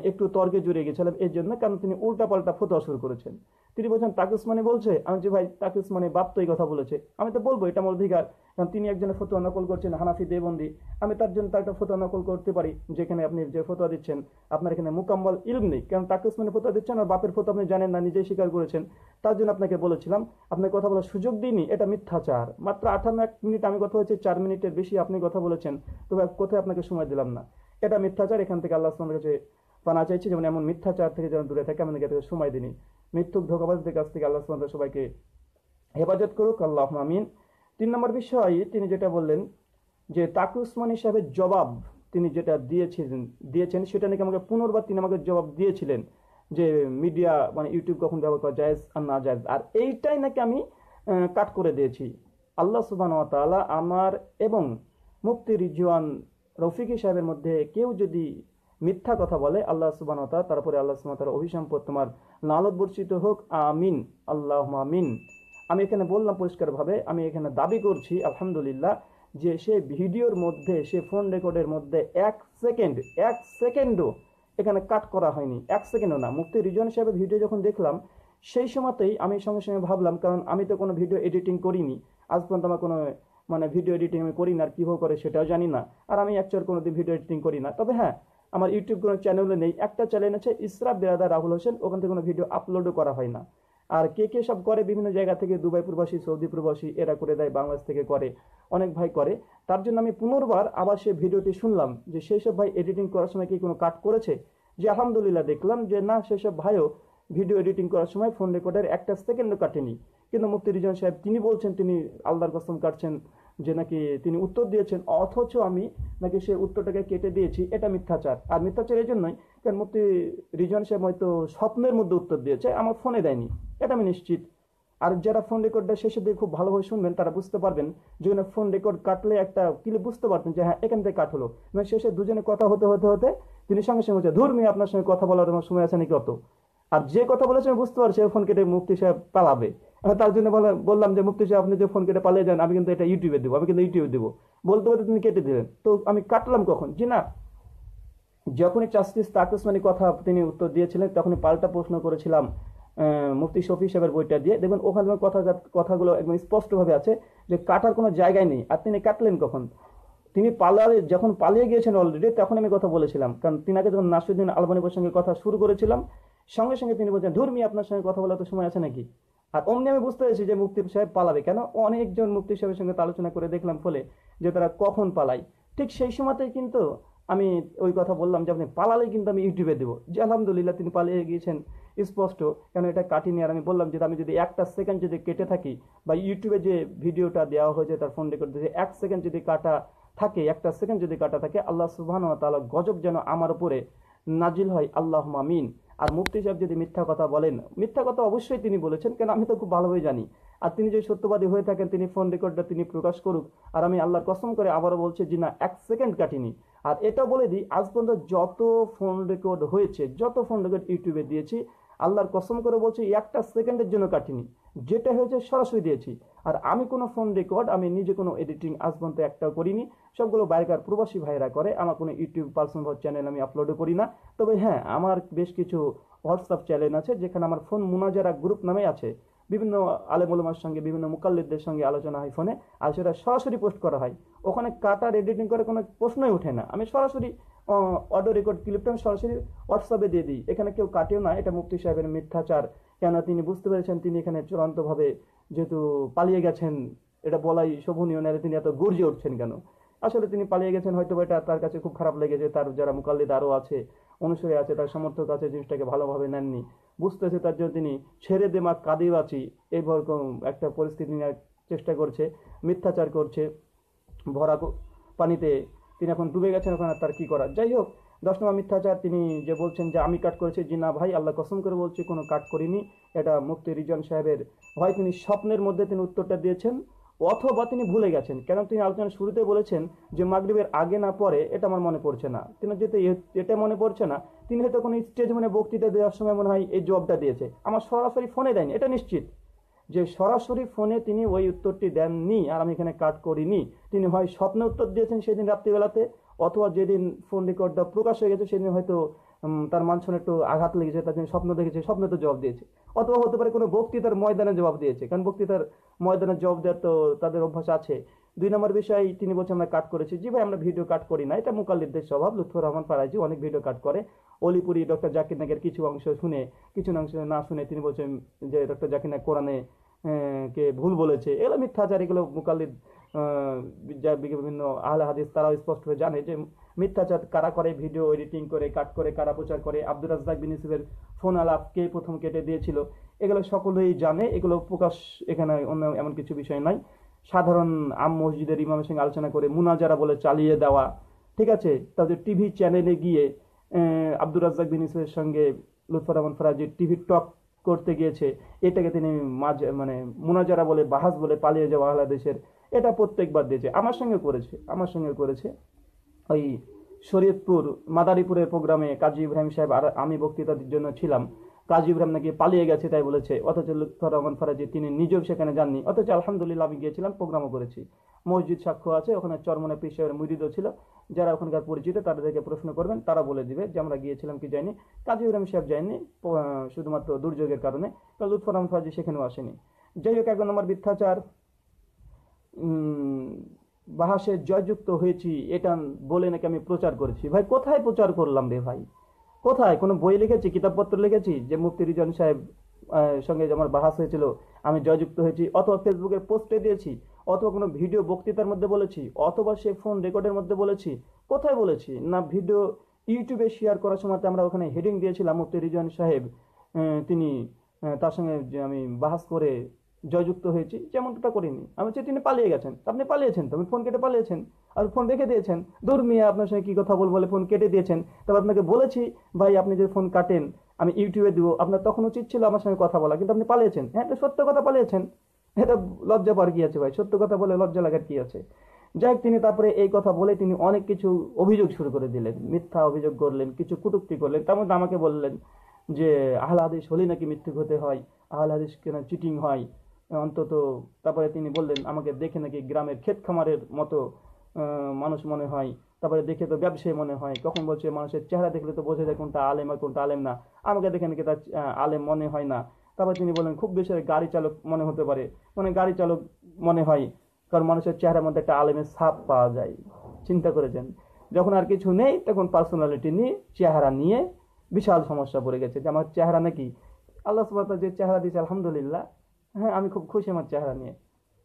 একটু তর্কে জুড়ে গেছিলাম এর জন্য কারণ তিনি উল্টাপাল্টা ফতোয়া শুরু করেছেন তিনি বলছেন তাকুস মানে বলছে আমি যে ভাই তাকুস মানে বাপ তো এই কথা বলেছে আমি তো বলবো এটা আমার অধিকার কারণ তিনি একজনের ফতোয়া নকল করছেন হানাফি দেবন্দি আমি তার জন্য তার একটা ফতোয়া নকল করতে পারি যেখানে আপনি যে ফতোয়া দিচ্ছেন আপনার এখানে মুকাম্বল ইলম নেই কারণ তাকুস মানে ফতোয়া দিচ্ছেন আর বাপের ফতো আপনি জানেন না নিজেই স্বীকার করেছেন তার জন্য আপনাকে বলেছিলাম আপনাকে কথা বলার সুযোগ দিইনি এটা মিথ্যাচার মাত্র আঠান্ন এক মিনিট আমি কথা হয়েছে চার মিনিটের বেশি আপনি কথা বলেছেন তবে কোথায় আপনাকে সময় দিলাম না এটা মিথ্যাচার এখান থেকে আল্লাহ আসলামের কাছে পানা চাইছি যেমন এমন মিথ্যাচার থেকে যেন দূরে থাকে আমাদের থেকে সময় দিনই মৃত্যুক ধোকাবাজদের কাছ থেকে আল্লাহ সালাম সবাইকে হেফাজত করুক আল্লাহ আমিন তিন নম্বর বিষয় তিনি যেটা বললেন যে তাকু উসমান জবাব তিনি যেটা দিয়েছিলেন দিয়েছেন সেটা নাকি আমাকে পুনর্বার তিনি আমাকে জবাব দিয়েছিলেন যে মিডিয়া মানে ইউটিউব কখন ব্যবহার করা যায় আর না যায় আর এইটাই নাকি আমি কাট করে দিয়েছি আল্লাহ সুবাহ তালা আমার এবং মুক্তি রিজওয়ান রফিকি সাহেবের মধ্যে কেউ যদি মিথ্যা কথা বলে আল্লাহ সুবানতা তারপরে আল্লাহ সুবানতার অভিসম্পদ তোমার লালত বর্ষিত হোক আমিন আল্লাহ আমিন আমি এখানে বললাম পরিষ্কারভাবে আমি এখানে দাবি করছি আলহামদুলিল্লাহ যে সে ভিডিওর মধ্যে সে ফোন রেকর্ডের মধ্যে এক সেকেন্ড এক সেকেন্ডও এখানে কাট করা হয়নি এক সেকেন্ডও না মুক্তি রিজন হিসাবে ভিডিও যখন দেখলাম সেই সময়তেই আমি সঙ্গে সঙ্গে ভাবলাম কারণ আমি তো কোনো ভিডিও এডিটিং করিনি আজ পর্যন্ত আমার কোনো মানে ভিডিও এডিটিং আমি করি না আর কীভাবে করে সেটাও জানি না আর আমি অ্যাকচুয়াল কোনো দিন ভিডিও এডিটিং করি না তবে হ্যাঁ আমার ইউটিউব কোনো চ্যানেলে নেই একটা চ্যানেল আছে ইসরাফ বিরাদা রাহুল হোসেন ওখান থেকে কোনো ভিডিও আপলোডও করা হয় না আর কে কে সব করে বিভিন্ন জায়গা থেকে দুবাই প্রবাসী সৌদি প্রবাসী এরা করে দেয় বাংলাদেশ থেকে করে অনেক ভাই করে তার জন্য আমি পুনর্বার আবার সেই ভিডিওটি শুনলাম যে সেই সব ভাই এডিটিং করার সময় কি কোনো কাট করেছে যে আলহামদুলিল্লাহ দেখলাম যে না সেসব ভাইও ভিডিও এডিটিং করার সময় ফোন রেকর্ডের একটা সেকেন্ডও কাটেনি কিন্তু মুফতি রিজন সাহেব তিনি বলছেন তিনি আল্লাহর কসম কাটছেন যে নাকি তিনি উত্তর দিয়েছেন অথচ আমি নাকি সে উত্তরটাকে কেটে দিয়েছি এটা মিথ্যাচার আর মিথ্যাচার এই জন্যই কারণ মূর্তি রিজন সাহেব হয়তো স্বপ্নের মধ্যে উত্তর দিয়েছে আমার ফোনে দেয়নি এটা আমি নিশ্চিত আর যারা ফোন রেকর্ডটা শেষে দিয়ে খুব ভালোভাবে শুনবেন তারা বুঝতে পারবেন যেখানে ফোন রেকর্ড কাটলে একটা কিলে বুঝতে পারবেন যে হ্যাঁ এখান থেকে কাট হলো শেষে দুজনে কথা হতে হতে হতে তিনি সঙ্গে সঙ্গে ধর্মী আপনার সঙ্গে কথা বলার আমার সময় আছে নাকি অত আর যে কথা বলেছে আমি বুঝতে পারছি ফোন কেটে মুফতি সাহেব পালাবে তার জন্য বললাম যে মুফতি সাহেব আপনি যে ফোন কেটে পালিয়ে যান আমি কিন্তু এটা ইউটিউবে দেবো আমি কিন্তু ইউটিউবে দেবো বলতে বলতে তিনি কেটে দিলেন তো আমি কাটলাম কখন যে না যখনই জাস্টিস মানে কথা তিনি উত্তর দিয়েছিলেন তখনই পাল্টা প্রশ্ন করেছিলাম মুফতি শফি সাহেবের বইটা দিয়ে দেখবেন ওখানে কথা কথাগুলো একদম স্পষ্টভাবে আছে যে কাটার কোনো জায়গায় নেই আর তিনি কাটলেন কখন তিনি পালালে যখন পালিয়ে গিয়েছেন অলরেডি তখন আমি কথা বলেছিলাম কারণ তিনাকে যখন নাসুদ্দিন আলবানিপুর সঙ্গে কথা শুরু করেছিলাম সঙ্গে সঙ্গে তিনি বলছেন ধর্মী আপনার সঙ্গে কথা বলার তো সময় আছে নাকি আর অমনি আমি বুঝতে পেরেছি যে মুক্তি সাহেব পালাবে কেন অনেকজন মুক্তি সাহেবের সঙ্গে আলোচনা করে দেখলাম ফলে যে তারা কখন পালায় ঠিক সেই সময়তেই কিন্তু আমি ওই কথা বললাম যে আপনি পালালে কিন্তু আমি ইউটিউবে দেবো যে আলহামদুলিল্লাহ তিনি পালিয়ে গিয়েছেন স্পষ্ট কেন এটা কাটিনি আর আমি বললাম যে আমি যদি একটা সেকেন্ড যদি কেটে থাকি বা ইউটিউবে যে ভিডিওটা দেওয়া হয়েছে তার ফোন রেকর্ড দিয়েছে এক সেকেন্ড যদি কাটা থাকে একটা সেকেন্ড যদি কাটা থাকে আল্লাহ সুবাহান তালা গজব যেন আমার উপরে নাজিল হয় আল্লাহ মামিন আর মুফতি সাহেব যদি মিথ্যা কথা বলেন মিথ্যা কথা অবশ্যই তিনি বলেছেন কেন আমি তো খুব ভালোভাবে জানি আর তিনি যদি সত্যবাদী হয়ে থাকেন তিনি ফোন রেকর্ডটা তিনি প্রকাশ করুক আর আমি আল্লাহর কসম করে আবারও বলছি যে না এক সেকেন্ড কাটিনি আর এটা বলে দিই আজ পর্যন্ত যত ফোন রেকর্ড হয়েছে যত ফোন রেকর্ড ইউটিউবে দিয়েছি আল্লাহর কসম করে বলছি একটা সেকেন্ডের জন্য কাটিনি যেটা হয়েছে সরাসরি দিয়েছি আর আমি কোনো ফোন রেকর্ড আমি নিজে কোনো এডিটিং আজ পর্যন্ত একটাও করিনি সবগুলো বাইকার প্রবাসী ভাইরা করে আমার কোনো ইউটিউব পার্সোনাল চ্যানেল আমি আপলোডও করি না তবে হ্যাঁ আমার বেশ কিছু হোয়াটসঅ্যাপ চ্যানেল আছে যেখানে আমার ফোন মুনাজারা গ্রুপ নামে আছে বিভিন্ন আলেমুলমার সঙ্গে বিভিন্ন মুকাল্লিদদের সঙ্গে আলোচনা হয় ফোনে আর সেটা সরাসরি পোস্ট করা হয় ওখানে কাটার এডিটিং করে কোনো প্রশ্নই ওঠে না আমি সরাসরি অডিও রেকর্ড ক্লিপটা আমি সরাসরি হোয়াটসঅ্যাপে দিয়ে দিই এখানে কেউ কাটেও না এটা মুফতি সাহেবের মিথ্যাচার কেন তিনি বুঝতে পেরেছেন তিনি এখানে চূড়ান্তভাবে যেহেতু পালিয়ে গেছেন এটা বলাই শোভনীয় নাহলে তিনি এত গর্জে উঠছেন কেন আসলে তিনি পালিয়ে গেছেন হয়তো এটা তার কাছে খুব খারাপ লেগেছে তার যারা মুকাল্লিদ আরও আছে অনুসারী আছে তার সমর্থক আছে জিনিসটাকে ভালোভাবে নেননি বুঝতেছে তার জন্য তিনি ছেড়ে দে মা কাঁদে বাঁচি এইরকম একটা পরিস্থিতি নেওয়ার চেষ্টা করছে মিথ্যাচার করছে ভরা পানিতে তিনি এখন ডুবে গেছেন ওখানে তার কি করার যাই হোক দশ নম্বর মিথ্যাচার তিনি যে বলছেন যে আমি কাট করেছি জি না ভাই আল্লাহ কসম করে বলছি কোনো কাট করিনি এটা মুফতি রিজন সাহেবের ভাই তিনি স্বপ্নের মধ্যে তিনি উত্তরটা দিয়েছেন অথবা তিনি ভুলে গেছেন কেন তিনি আলোচনার শুরুতে বলেছেন যে মাগরীবের আগে না পরে এটা আমার মনে পড়ছে না তিনি যেতে এটা মনে পড়ছে না তিনি হয়তো কোনো স্টেজ মানে বক্তৃতা দেওয়ার সময় মনে হয় এই জবাবটা দিয়েছে আমার সরাসরি ফোনে দেয়নি এটা নিশ্চিত যে সরাসরি ফোনে তিনি ওই উত্তরটি দেননি আর আমি এখানে কাট করিনি তিনি হয় স্বপ্নে উত্তর দিয়েছেন সেদিন রাত্রিবেলাতে অথবা যেদিন ফোন রেকর্ডটা প্রকাশ হয়ে গেছে সেদিন হয়তো তার মানসনে একটু আঘাত লেগেছে তার জন্য স্বপ্ন দেখেছে স্বপ্নে তো জবাব দিয়েছে অথবা হতে পারে কোনো বক্তৃতার ময়দানে জবাব দিয়েছে কারণ বক্তৃতার ময়দানে জবাব দেওয়ার তো তাদের অভ্যাস আছে দুই নম্বর বিষয় তিনি বলছেন আমরা কাট করেছি জি ভাই আমরা ভিডিও কাট করি না এটা মুকাল্লিদের স্বভাব লুৎফুর রহমান পারাজি অনেক ভিডিও কাট করে অলিপুরি ডক্টর জাকির নাগের কিছু অংশ শুনে কিছু অংশ না শুনে তিনি বলছেন যে ডক্টর জাকির নাগ কোরআনে হ্যাঁ, কে ভুল বলেছে এগুলো মিথ্যাচার এগুলো মুকাল্লিদ যা বিভিন্ন আহলে হাদিস তারাও স্পষ্ট হয়ে জানে যে মিথ্যাচার কারা করে ভিডিও এডিটিং করে কাট করে কারা প্রচার করে আব্দুল রাজাক বিন ইসুফের ফোন আলাপ কে প্রথম কেটে দিয়েছিল এগুলো সকলেই জানে এগুলো প্রকাশ এখানে অন্য এমন কিছু বিষয় নাই সাধারণ আম মসজিদের ইমামের সঙ্গে আলোচনা করে মুনাজারা বলে চালিয়ে দেওয়া ঠিক আছে তাদের টিভি চ্যানেলে গিয়ে আব্দুল রাজ্জাক বিন ইসুফের সঙ্গে লুৎফর রহমান ফরাজির টিভি টক করতে গিয়েছে এটাকে তিনি মাঝ মানে মোনাজারা বলে বাহাজ বলে পালিয়ে যাওয়া বাংলাদেশের এটা প্রত্যেকবার দিয়েছে আমার সঙ্গে করেছে আমার সঙ্গে করেছে ওই শরীয়তপুর মাদারীপুরের প্রোগ্রামে কাজী ইব্রাহিম সাহেব আর আমি বক্তৃতার জন্য ছিলাম কাজী ইব্রাহিম নাকি পালিয়ে গেছে তাই বলেছে অথচ লুৎফর রহমান ফরাজি তিনি নিজেও সেখানে যাননি অথচ আলহামদুলিল্লাহ আমি গিয়েছিলাম প্রোগ্রামও করেছি মসজিদ সাক্ষ্য আছে ওখানে চরমনে পিসের মুরিদও ছিল যারা ওখানকার পরিচিত তাদেরকে প্রশ্ন করবেন তারা বলে দিবে যে আমরা গিয়েছিলাম কি যাইনি কাজী ইব্রাহিম সাহেব যায়নি শুধুমাত্র দুর্যোগের কারণে তো লুৎফর রহমান ফরাজি সেখানেও আসেনি যাই হোক এখন আমার মিথ্যাচার বাহাসে জয়যুক্ত হয়েছি এটা বলে নাকি আমি প্রচার করেছি ভাই কোথায় প্রচার করলাম রে ভাই কোথায় কোনো বই লিখেছি কিতাবপত্র লিখেছি যে মুফতি রিজন সাহেব সঙ্গে আমার বাহাস হয়েছিল আমি জয়যুক্ত হয়েছি অথবা ফেসবুকে পোস্টে দিয়েছি অথবা কোনো ভিডিও বক্তৃতার মধ্যে বলেছি অথবা সে ফোন রেকর্ডের মধ্যে বলেছি কোথায় বলেছি না ভিডিও ইউটিউবে শেয়ার করার সময় আমরা ওখানে হেডিং দিয়েছিলাম মুফতি রিজন সাহেব তিনি তার সঙ্গে আমি বাহাস করে জয়যুক্ত হয়েছি যেমনটা করিনি আমি হচ্ছে তিনি পালিয়ে গেছেন আপনি পালিয়েছেন তো আপনি ফোন কেটে পালিয়েছেন আর ফোন রেখে দিয়েছেন দূর মিয়া আপনার সঙ্গে কী কথা বলবো বলে ফোন কেটে দিয়েছেন তবে আপনাকে বলেছি ভাই আপনি যদি ফোন কাটেন আমি ইউটিউবে দিব আপনার তখন উচিত ছিল আমার সঙ্গে কথা বলা কিন্তু আপনি পালিয়েছেন হ্যাঁ এটা সত্য কথা পালিয়েছেন এটা লজ্জা পাওয়ার কী আছে ভাই সত্য কথা বলে লজ্জা লাগার কী আছে যাই তিনি তারপরে এই কথা বলে তিনি অনেক কিছু অভিযোগ শুরু করে দিলেন মিথ্যা অভিযোগ করলেন কিছু কুটুক্তি করলেন তার মধ্যে আমাকে বললেন যে আহলা হাদিস হলে নাকি মৃত্যু হতে হয় আহলা কেন চিটিং হয় অন্তত তারপরে তিনি বললেন আমাকে দেখে নাকি গ্রামের ক্ষেত খামারের মতো মানুষ মনে হয় তারপরে দেখে তো ব্যবসায়ী মনে হয় কখন বলছে মানুষের চেহারা দেখলে তো বোঝা যায় কোনটা আলেম আর কোনটা আলেম না আমাকে দেখে নাকি তার আলেম মনে হয় না তারপরে তিনি বলেন খুব বেশি গাড়ি চালক মনে হতে পারে মানে গাড়ি চালক মনে হয় কারণ মানুষের চেহারার মধ্যে একটা আলেমের সাপ পাওয়া যায় চিন্তা করেছেন যখন আর কিছু নেই তখন পার্সোনালিটি নিয়ে চেহারা নিয়ে বিশাল সমস্যা পড়ে গেছে যে আমার চেহারা নাকি আল্লাহ সুবাহ যে চেহারা দিয়েছে আলহামদুলিল্লাহ হ্যাঁ আমি খুব খুশি আমার চেহারা নিয়ে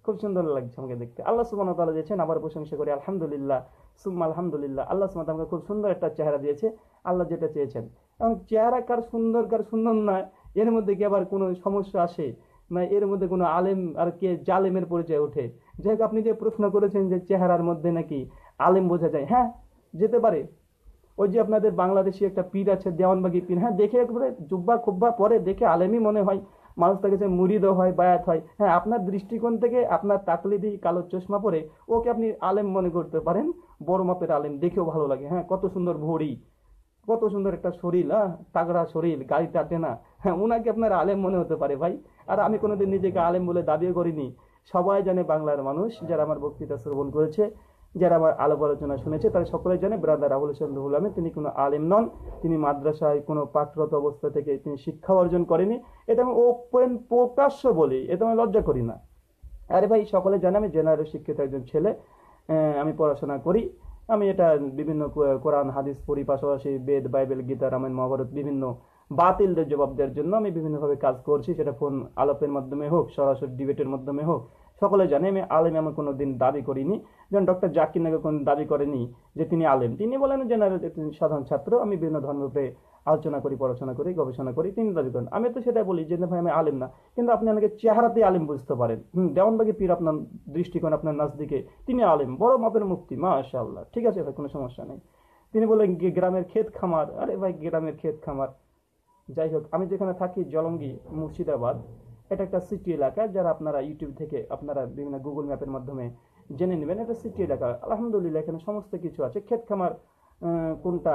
খুব সুন্দর লাগছে আমাকে দেখতে আল্লাহ সুবান তালা দিয়েছেন আবার প্রশংসা করি আলহামদুলিল্লাহ সুম্মা আলহামদুলিল্লাহ আল্লাহ সুমাত আমাকে খুব সুন্দর একটা চেহারা দিয়েছে আল্লাহ যেটা চেয়েছেন এবং চেহারা কার সুন্দর কার সুন্দর নয় এর মধ্যে কি আবার কোনো সমস্যা আসে না এর মধ্যে কোনো আলেম আর কে জালেমের পরিচয় ওঠে যাই হোক আপনি যে প্রশ্ন করেছেন যে চেহারার মধ্যে নাকি আলেম বোঝা যায় হ্যাঁ যেতে পারে ওই যে আপনাদের বাংলাদেশি একটা পীর আছে দেওয়ানবাগি পীর হ্যাঁ দেখে একবারে জুব্বা খুব্বা পরে দেখে আলেমই মনে হয় মানুষ তার কাছে মুরিদও হয় বায়াত হয় হ্যাঁ আপনার দৃষ্টিকোণ থেকে আপনার তাকলিদি কালো চশমা পরে ওকে আপনি আলেম মনে করতে পারেন বড় মাপের আলেম দেখেও ভালো লাগে হ্যাঁ কত সুন্দর ভরি কত সুন্দর একটা শরীর হ্যাঁ তাগড়া শরীর গাড়ি টাটে না হ্যাঁ ওনাকে আপনার আলেম মনে হতে পারে ভাই আর আমি কোনোদিন নিজেকে আলেম বলে দাবিও করিনি সবাই জানে বাংলার মানুষ যারা আমার বক্তৃতা শ্রবণ করেছে যারা আমার আলাপ আলোচনা শুনেছে তারা সকলে জানে ব্রাদার রাহুল চন্দ্র হুলামে তিনি কোনো আলেম নন তিনি মাদ্রাসায় কোনো পাঠরত অবস্থা থেকে তিনি শিক্ষা অর্জন করেনি এটা আমি ওপেন প্রকাশ্য বলি এটা আমি লজ্জা করি না আরে ভাই সকলে জানে আমি জেনারেল শিক্ষিত একজন ছেলে আমি পড়াশোনা করি আমি এটা বিভিন্ন কোরআন হাদিস পড়ি পাশাপাশি বেদ বাইবেল গীতা রামায়ণ মহাভারত বিভিন্ন বাতিলদের জবাব দেওয়ার জন্য আমি বিভিন্নভাবে কাজ করছি সেটা ফোন আলাপের মাধ্যমে হোক সরাসরি ডিবেটের মাধ্যমে হোক সকলে জানে আমি আলেম আমি কোনো দিন দাবি করিনি যেমন ডক্টর জাকির নাকি কোনো দাবি করেনি যে তিনি আলেম তিনি বলেন যে না তিনি সাধারণ ছাত্র আমি বিভিন্ন ধর্মের উপরে আলোচনা করি পড়াশোনা করি গবেষণা করি তিনি দাবি করেন আমি তো সেটাই বলি যে ভাই আমি আলেম না কিন্তু আপনি অনেকে চেহারাতেই আলেম বুঝতে পারেন হুম দেওয়ানবাগি পীর আপনার দৃষ্টিকোণ আপনার নাজদিকে তিনি আলেম বড় মাপের মুক্তি মাশা আল্লাহ ঠিক আছে ভাই কোনো সমস্যা নেই তিনি বললেন গ্রামের ক্ষেত খামার আরে ভাই গ্রামের ক্ষেত খামার যাই হোক আমি যেখানে থাকি জলঙ্গি মুর্শিদাবাদ এটা একটা সিটি এলাকা যারা আপনারা ইউটিউব থেকে আপনারা বিভিন্ন গুগল ম্যাপের মাধ্যমে জেনে নেবেন এটা সিটি এলাকা আলহামদুলিল্লাহ এখানে সমস্ত কিছু আছে ক্ষেত খামার কোনটা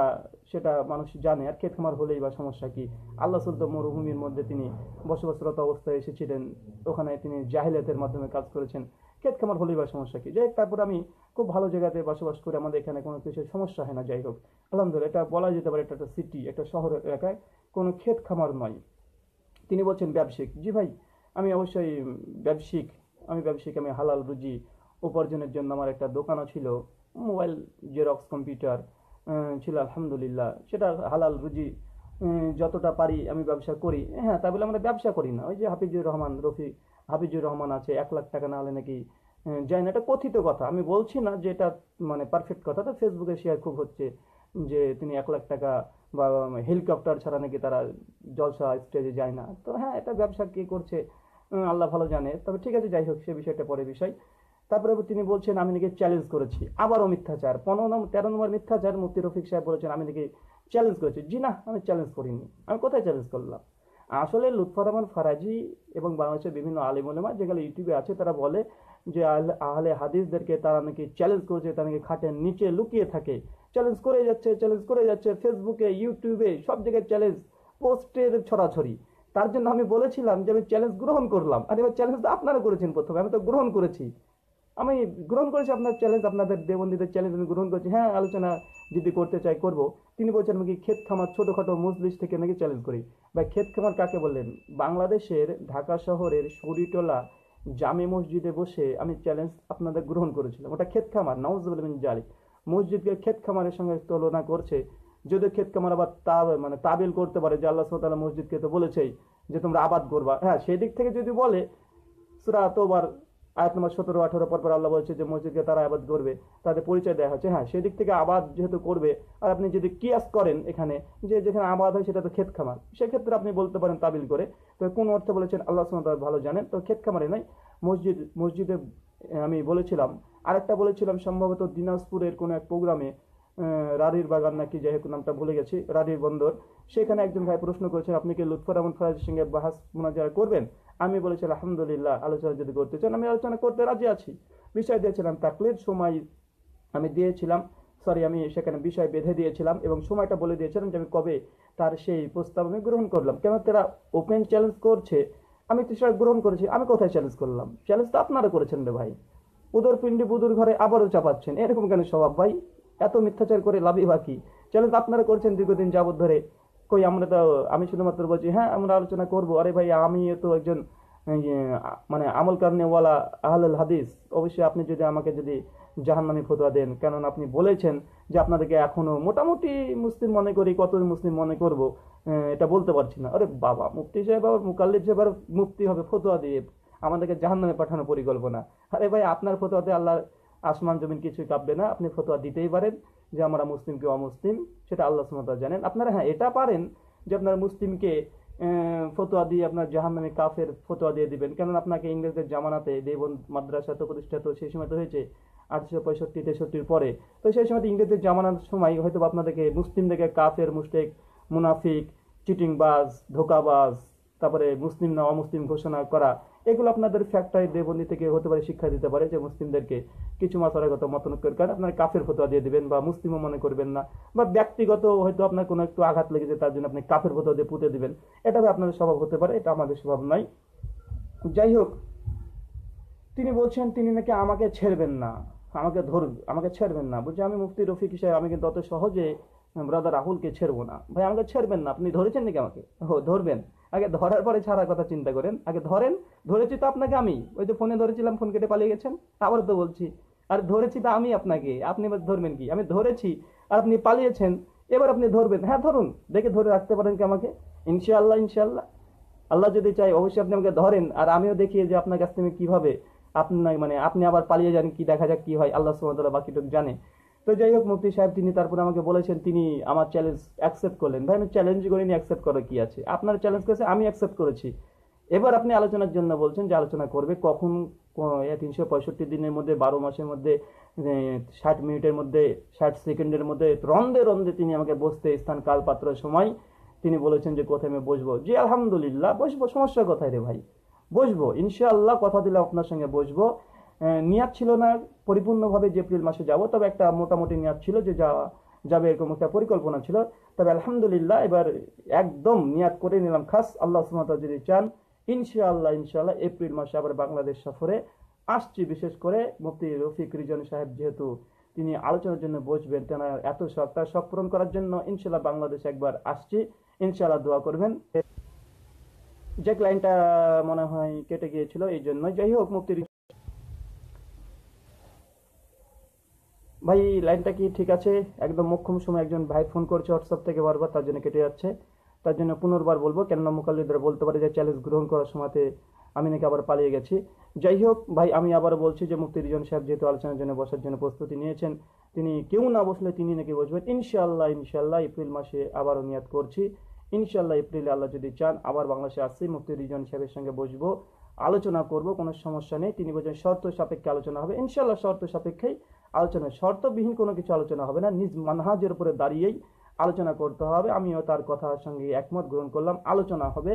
সেটা মানুষ জানে আর ক্ষেত খামার হলেই বা সমস্যা কি আল্লাহ সুলতান মরুভূমির মধ্যে তিনি বসবাসরত অবস্থায় এসেছিলেন ওখানে তিনি জাহিলাতের মাধ্যমে কাজ করেছেন ক্ষেত খামার হলেই বা সমস্যা কি যাই তারপর আমি খুব ভালো জায়গাতে বসবাস করে আমাদের এখানে কোনো কিছু সমস্যা হয় না যাই হোক আলহামদুলিল্লাহ এটা বলা যেতে পারে এটা একটা সিটি একটা শহরের এলাকায় কোনো ক্ষেত খামার নয় তিনি বলছেন ব্যবসায়িক জি ভাই আমি অবশ্যই ব্যবসায়িক আমি ব্যবসায়িক আমি হালাল রুজি উপার্জনের জন্য আমার একটা দোকানও ছিল মোবাইল জেরক্স কম্পিউটার ছিল আলহামদুলিল্লাহ সেটা হালাল রুজি যতটা পারি আমি ব্যবসা করি হ্যাঁ তা বলে আমরা ব্যবসা করি না ওই যে হাফিজুর রহমান রফি হাফিজুর রহমান আছে এক লাখ টাকা না হলে নাকি যাই না এটা কথিত কথা আমি বলছি না যে এটা মানে পারফেক্ট কথা তো ফেসবুকে শেয়ার খুব হচ্ছে যে তিনি এক লাখ টাকা বা হেলিকপ্টার ছাড়া নাকি তারা জলসা স্টেজে যায় না তো হ্যাঁ এটা ব্যবসা কে করছে আল্লাহ ভালো জানে তবে ঠিক আছে যাই হোক সে বিষয়টা পরে বিষয় তারপরে তিনি বলছেন আমি নাকি চ্যালেঞ্জ করেছি আবারও মিথ্যাচার পনেরো নম্বর তেরো নম্বর মিথ্যাচার মুক্তি রফিক সাহেব বলেছেন আমি নাকি চ্যালেঞ্জ করেছি জি না আমি চ্যালেঞ্জ করিনি আমি কোথায় চ্যালেঞ্জ করলাম আসলে লুৎফর রহমান ফারাজি এবং বাংলাদেশের বিভিন্ন আলিমুলেমা যেগুলো ইউটিউবে আছে তারা বলে যে আহলে হাদিসদেরকে তারা নাকি চ্যালেঞ্জ করেছে তারা নাকি খাটের নিচে লুকিয়ে থাকে চ্যালেঞ্জ করে যাচ্ছে চ্যালেঞ্জ করে যাচ্ছে ফেসবুকে ইউটিউবে সব জায়গায় চ্যালেঞ্জ পোস্টের ছড়াছড়ি তার জন্য আমি বলেছিলাম যে আমি চ্যালেঞ্জ গ্রহণ করলাম আর এবার চ্যালেঞ্জ আপনারা করেছেন প্রথমে আমি তো গ্রহণ করেছি আমি গ্রহণ করেছি আপনার চ্যালেঞ্জ আপনাদের দেবন্দীদের চ্যালেঞ্জ আমি গ্রহণ করেছি হ্যাঁ আলোচনা যদি করতে চাই করব তিনি বলছেন নাকি ক্ষেত খামার ছোটোখাটো মজলিস থেকে নাকি চ্যালেঞ্জ করি বা ক্ষেত খামার কাকে বললেন বাংলাদেশের ঢাকা শহরের সরিটোলা জামে মসজিদে বসে আমি চ্যালেঞ্জ আপনাদের গ্রহণ করেছিলাম ওটা ক্ষেত খামার আমি জালি মসজিদকে ক্ষেত খামারের সঙ্গে তুলনা করছে যদি ক্ষেত খামার আবার তা মানে তাবিল করতে পারে যে আল্লাহ সাল্লাহ মসজিদকে তো বলেছেই যে তোমরা আবাদ করবা হ্যাঁ সেই দিক থেকে যদি বলে সুরা তোবার আয়াত নম্বর সতেরো আঠেরো পর পর আল্লাহ বলছে যে মসজিদকে তারা আবাদ করবে তাদের পরিচয় দেওয়া হচ্ছে হ্যাঁ সেদিক থেকে আবাদ যেহেতু করবে আর আপনি যদি কিয়াস করেন এখানে যে যেখানে আবাদ হয় সেটা তো ক্ষেত খামার সেক্ষেত্রে আপনি বলতে পারেন তাবিল করে তো কোন অর্থে বলেছেন আল্লাহ সুমতাল ভালো জানেন তো ক্ষেত খামারে নাই মসজিদ মসজিদে আমি বলেছিলাম আরেকটা বলেছিলাম সম্ভবত দিনাজপুরের কোনো এক প্রোগ্রামে রাড়ির বাগান নাকি যেহেতু নামটা ভুলে গেছি রাড়ির বন্দর সেখানে একজন ভাই প্রশ্ন করেছেন আপনি কি লুৎফর রহমান ফরাজের সঙ্গে বাহাস মোনাজারা করবেন আমি বলেছি আলহামদুলিল্লাহ আলোচনা যদি করতে চান আমি আলোচনা করতে রাজি আছি বিষয় দিয়েছিলাম তাকলির সময় আমি দিয়েছিলাম সরি আমি সেখানে বিষয় বেঁধে দিয়েছিলাম এবং সময়টা বলে দিয়েছিলাম যে আমি কবে তার সেই প্রস্তাব আমি গ্রহণ করলাম কেন তারা ওপেন চ্যালেঞ্জ করছে আমি তো সেটা গ্রহণ করেছি আমি কোথায় চ্যালেঞ্জ করলাম চ্যালেঞ্জ তো আপনারা করেছেন রে ভাই উদর পিণ্ডি বুদুর ঘরে আবারও চাপাচ্ছেন এরকম কেন স্বভাব ভাই এত মিথ্যাচার করে লাভই বাকি চ্যালেঞ্জ আপনারা করছেন দীর্ঘদিন যাবৎ ধরে কই আমরা তো আমি শুধুমাত্র বলছি হ্যাঁ আমরা আলোচনা করব আরে ভাই আমি তো একজন মানে আমল কারণেওয়ালা আহলুল হাদিস অবশ্যই আপনি যদি আমাকে যদি জাহান্নামি ফতোয়া দেন কেননা আপনি বলেছেন যে আপনাদেরকে এখনও মোটামুটি মুসলিম মনে করি কত মুসলিম মনে করব হ্যাঁ, এটা বলতে পারছি না আরে বাবা মুফতি সাহেব আবার মুকাল্লিদ সাহেব আর মুফতি হবে ফতোয়া দিয়ে আমাদেরকে জাহান্নামে পাঠানো পরিকল্পনা আরে ভাই আপনার ফতোয়াতে আল্লাহ আসমান জমিন কিছুই কাঁপবে না আপনি ফতোয়া দিতেই পারেন যে আমরা মুসলিম অমুসলিম সেটা আল্লাহ সুমতা জানেন আপনারা হ্যাঁ এটা পারেন যে আপনার মুসলিমকে ফতোয়া দিয়ে আপনার জাহান্নামে কাফের ফতোয়া দিয়ে দিবেন কেন আপনাকে ইংরেজদের জামানাতে দেবন মাদ্রাসা তো তো সেই সময় তো হয়েছে আটশো পঁয়ষট্টি তেষট্টির পরে তো সেই সময় ইংরেজদের জামানার সময় হয়তো আপনাদেরকে মুসলিমদেরকে কাফের মুস্টেক মুনাফিক চিটিংবাজ ধোকাবাজ তারপরে মুসলিম না অমুসলিম ঘোষণা করা এগুলো আপনাদের ফ্যাক্টরি দেবন্দী থেকে হতে পারে শিক্ষা দিতে পারে যে মুসলিমদেরকে কিছু মাসারাগত মতনৈক্যের কারণে আপনার কাফের ফতোয়া দিয়ে দেবেন বা মুসলিমও মনে করবেন না বা ব্যক্তিগত হয়তো আপনার কোনো একটু আঘাত লেগেছে তার জন্য আপনি কাফের ফতোয়া দিয়ে পুঁতে দেবেন এটা আপনাদের স্বভাব হতে পারে এটা আমাদের স্বভাব নয় যাই হোক তিনি বলছেন তিনি নাকি আমাকে ছেড়বেন না আমাকে ধরবে আমাকে ছেড়বেন না বলছে আমি মুফতি রফিক সাহেব আমি কিন্তু অত সহজে ব্রাদার রাহুলকে ছেড়বো না ভাই আমাকে ছেড়বেন না আপনি ধরেছেন নাকি আমাকে ও ধরবেন আগে ধরার পরে ছাড়ার কথা চিন্তা করেন আগে ধরেন ধরেছি তো আপনাকে আমি ওই যে ফোনে ধরেছিলাম ফোন কেটে পালিয়ে গেছেন আবার তো বলছি আর ধরেছি তো আমি আপনাকে আপনি এবার ধরবেন কি আমি ধরেছি আর আপনি পালিয়েছেন এবার আপনি ধরবেন হ্যাঁ ধরুন দেখে ধরে রাখতে পারেন কি আমাকে ইনশাআল্লাহ ইনশাল্লাহ আল্লাহ যদি চাই অবশ্যই আপনি আমাকে ধরেন আর আমিও দেখি যে আপনার কাছ থেকে কীভাবে আপনার মানে আপনি আবার পালিয়ে যান কি দেখা যাক কি হয় আল্লাহ সুমতলা বাকিটুক জানে তো যাই হোক মুফতি সাহেব তিনি তারপরে আমাকে বলেছেন তিনি আমার চ্যালেঞ্জ অ্যাকসেপ্ট করলেন ভাই আমি চ্যালেঞ্জ করিনি অ্যাকসেপ্ট করা কি আছে আপনার চ্যালেঞ্জ কাছে আমি অ্যাকসেপ্ট করেছি এবার আপনি আলোচনার জন্য বলছেন যে আলোচনা করবে কখন তিনশো পঁয়ষট্টি দিনের মধ্যে বারো মাসের মধ্যে ষাট মিনিটের মধ্যে ষাট সেকেন্ডের মধ্যে রন্ধে রন্ধে তিনি আমাকে বসতে স্থান কাল সময় তিনি বলেছেন যে কোথায় আমি বসবো জি আলহামদুলিল্লাহ বসবো সমস্যা কোথায় রে ভাই বসবো ইনশাআল্লাহ কথা দিলে আপনার সঙ্গে বসবো নিয়াত ছিল না পরিপূর্ণভাবে যে এপ্রিল মাসে যাব তবে একটা মোটামুটি নিয়াত ছিল যে যা যাবে এরকম একটা পরিকল্পনা ছিল তবে আলহামদুলিল্লাহ এবার একদম নিয়াত করে নিলাম খাস আল্লাহ সুমতা যদি চান ইনশাআল্লাহ ইনশাআল্লাহ এপ্রিল মাসে আবার বাংলাদেশ সফরে আসছি বিশেষ করে মুফতি রফিক রিজন সাহেব যেহেতু তিনি আলোচনার জন্য বসবেন তেনার এত সপ্তাহ তার পূরণ করার জন্য ইনশাল্লাহ বাংলাদেশ একবার আসছি ইনশাআল্লাহ দোয়া করবেন যে লাইনটা মনে হয় কেটে গিয়েছিল এই জন্য যাই হোক মুক্তির ভাই লাইনটা কি ঠিক আছে একদম মুখ্যম সময় একজন ভাই ফোন করছে হোয়াটসঅ্যাপ থেকে বারবার তার জন্য কেটে যাচ্ছে তার জন্য পুনর্বার বলবো কেননা মোকাল্লিদরা বলতে পারে যে চ্যালেঞ্জ গ্রহণ করার সময়তে আমি নাকি আবার পালিয়ে গেছি যাই হোক ভাই আমি আবার বলছি যে রিজন সাহেব যেহেতু আলোচনার জন্য বসার জন্য প্রস্তুতি নিয়েছেন তিনি কেউ না বসলে তিনি নাকি বসবেন ইনশাল্লাহ ইনশাল্লাহ এপ্রিল মাসে আবারও নিয়াদ করছি ইনশাল্লাহ এপ্রিলে আল্লাহ যদি চান আবার বাংলাদেশে আসছি মুফতি রিজন সাহেবের সঙ্গে বসবো আলোচনা করব কোনো সমস্যা নেই তিনি বলছেন শর্ত সাপেক্ষে আলোচনা হবে ইনশাল্লাহ শর্ত সাপেক্ষেই আলোচনা শর্তবিহীন কোনো কিছু আলোচনা হবে না নিজ মানহাজের উপরে দাঁড়িয়েই আলোচনা করতে হবে আমিও তার কথার সঙ্গে একমত গ্রহণ করলাম আলোচনা হবে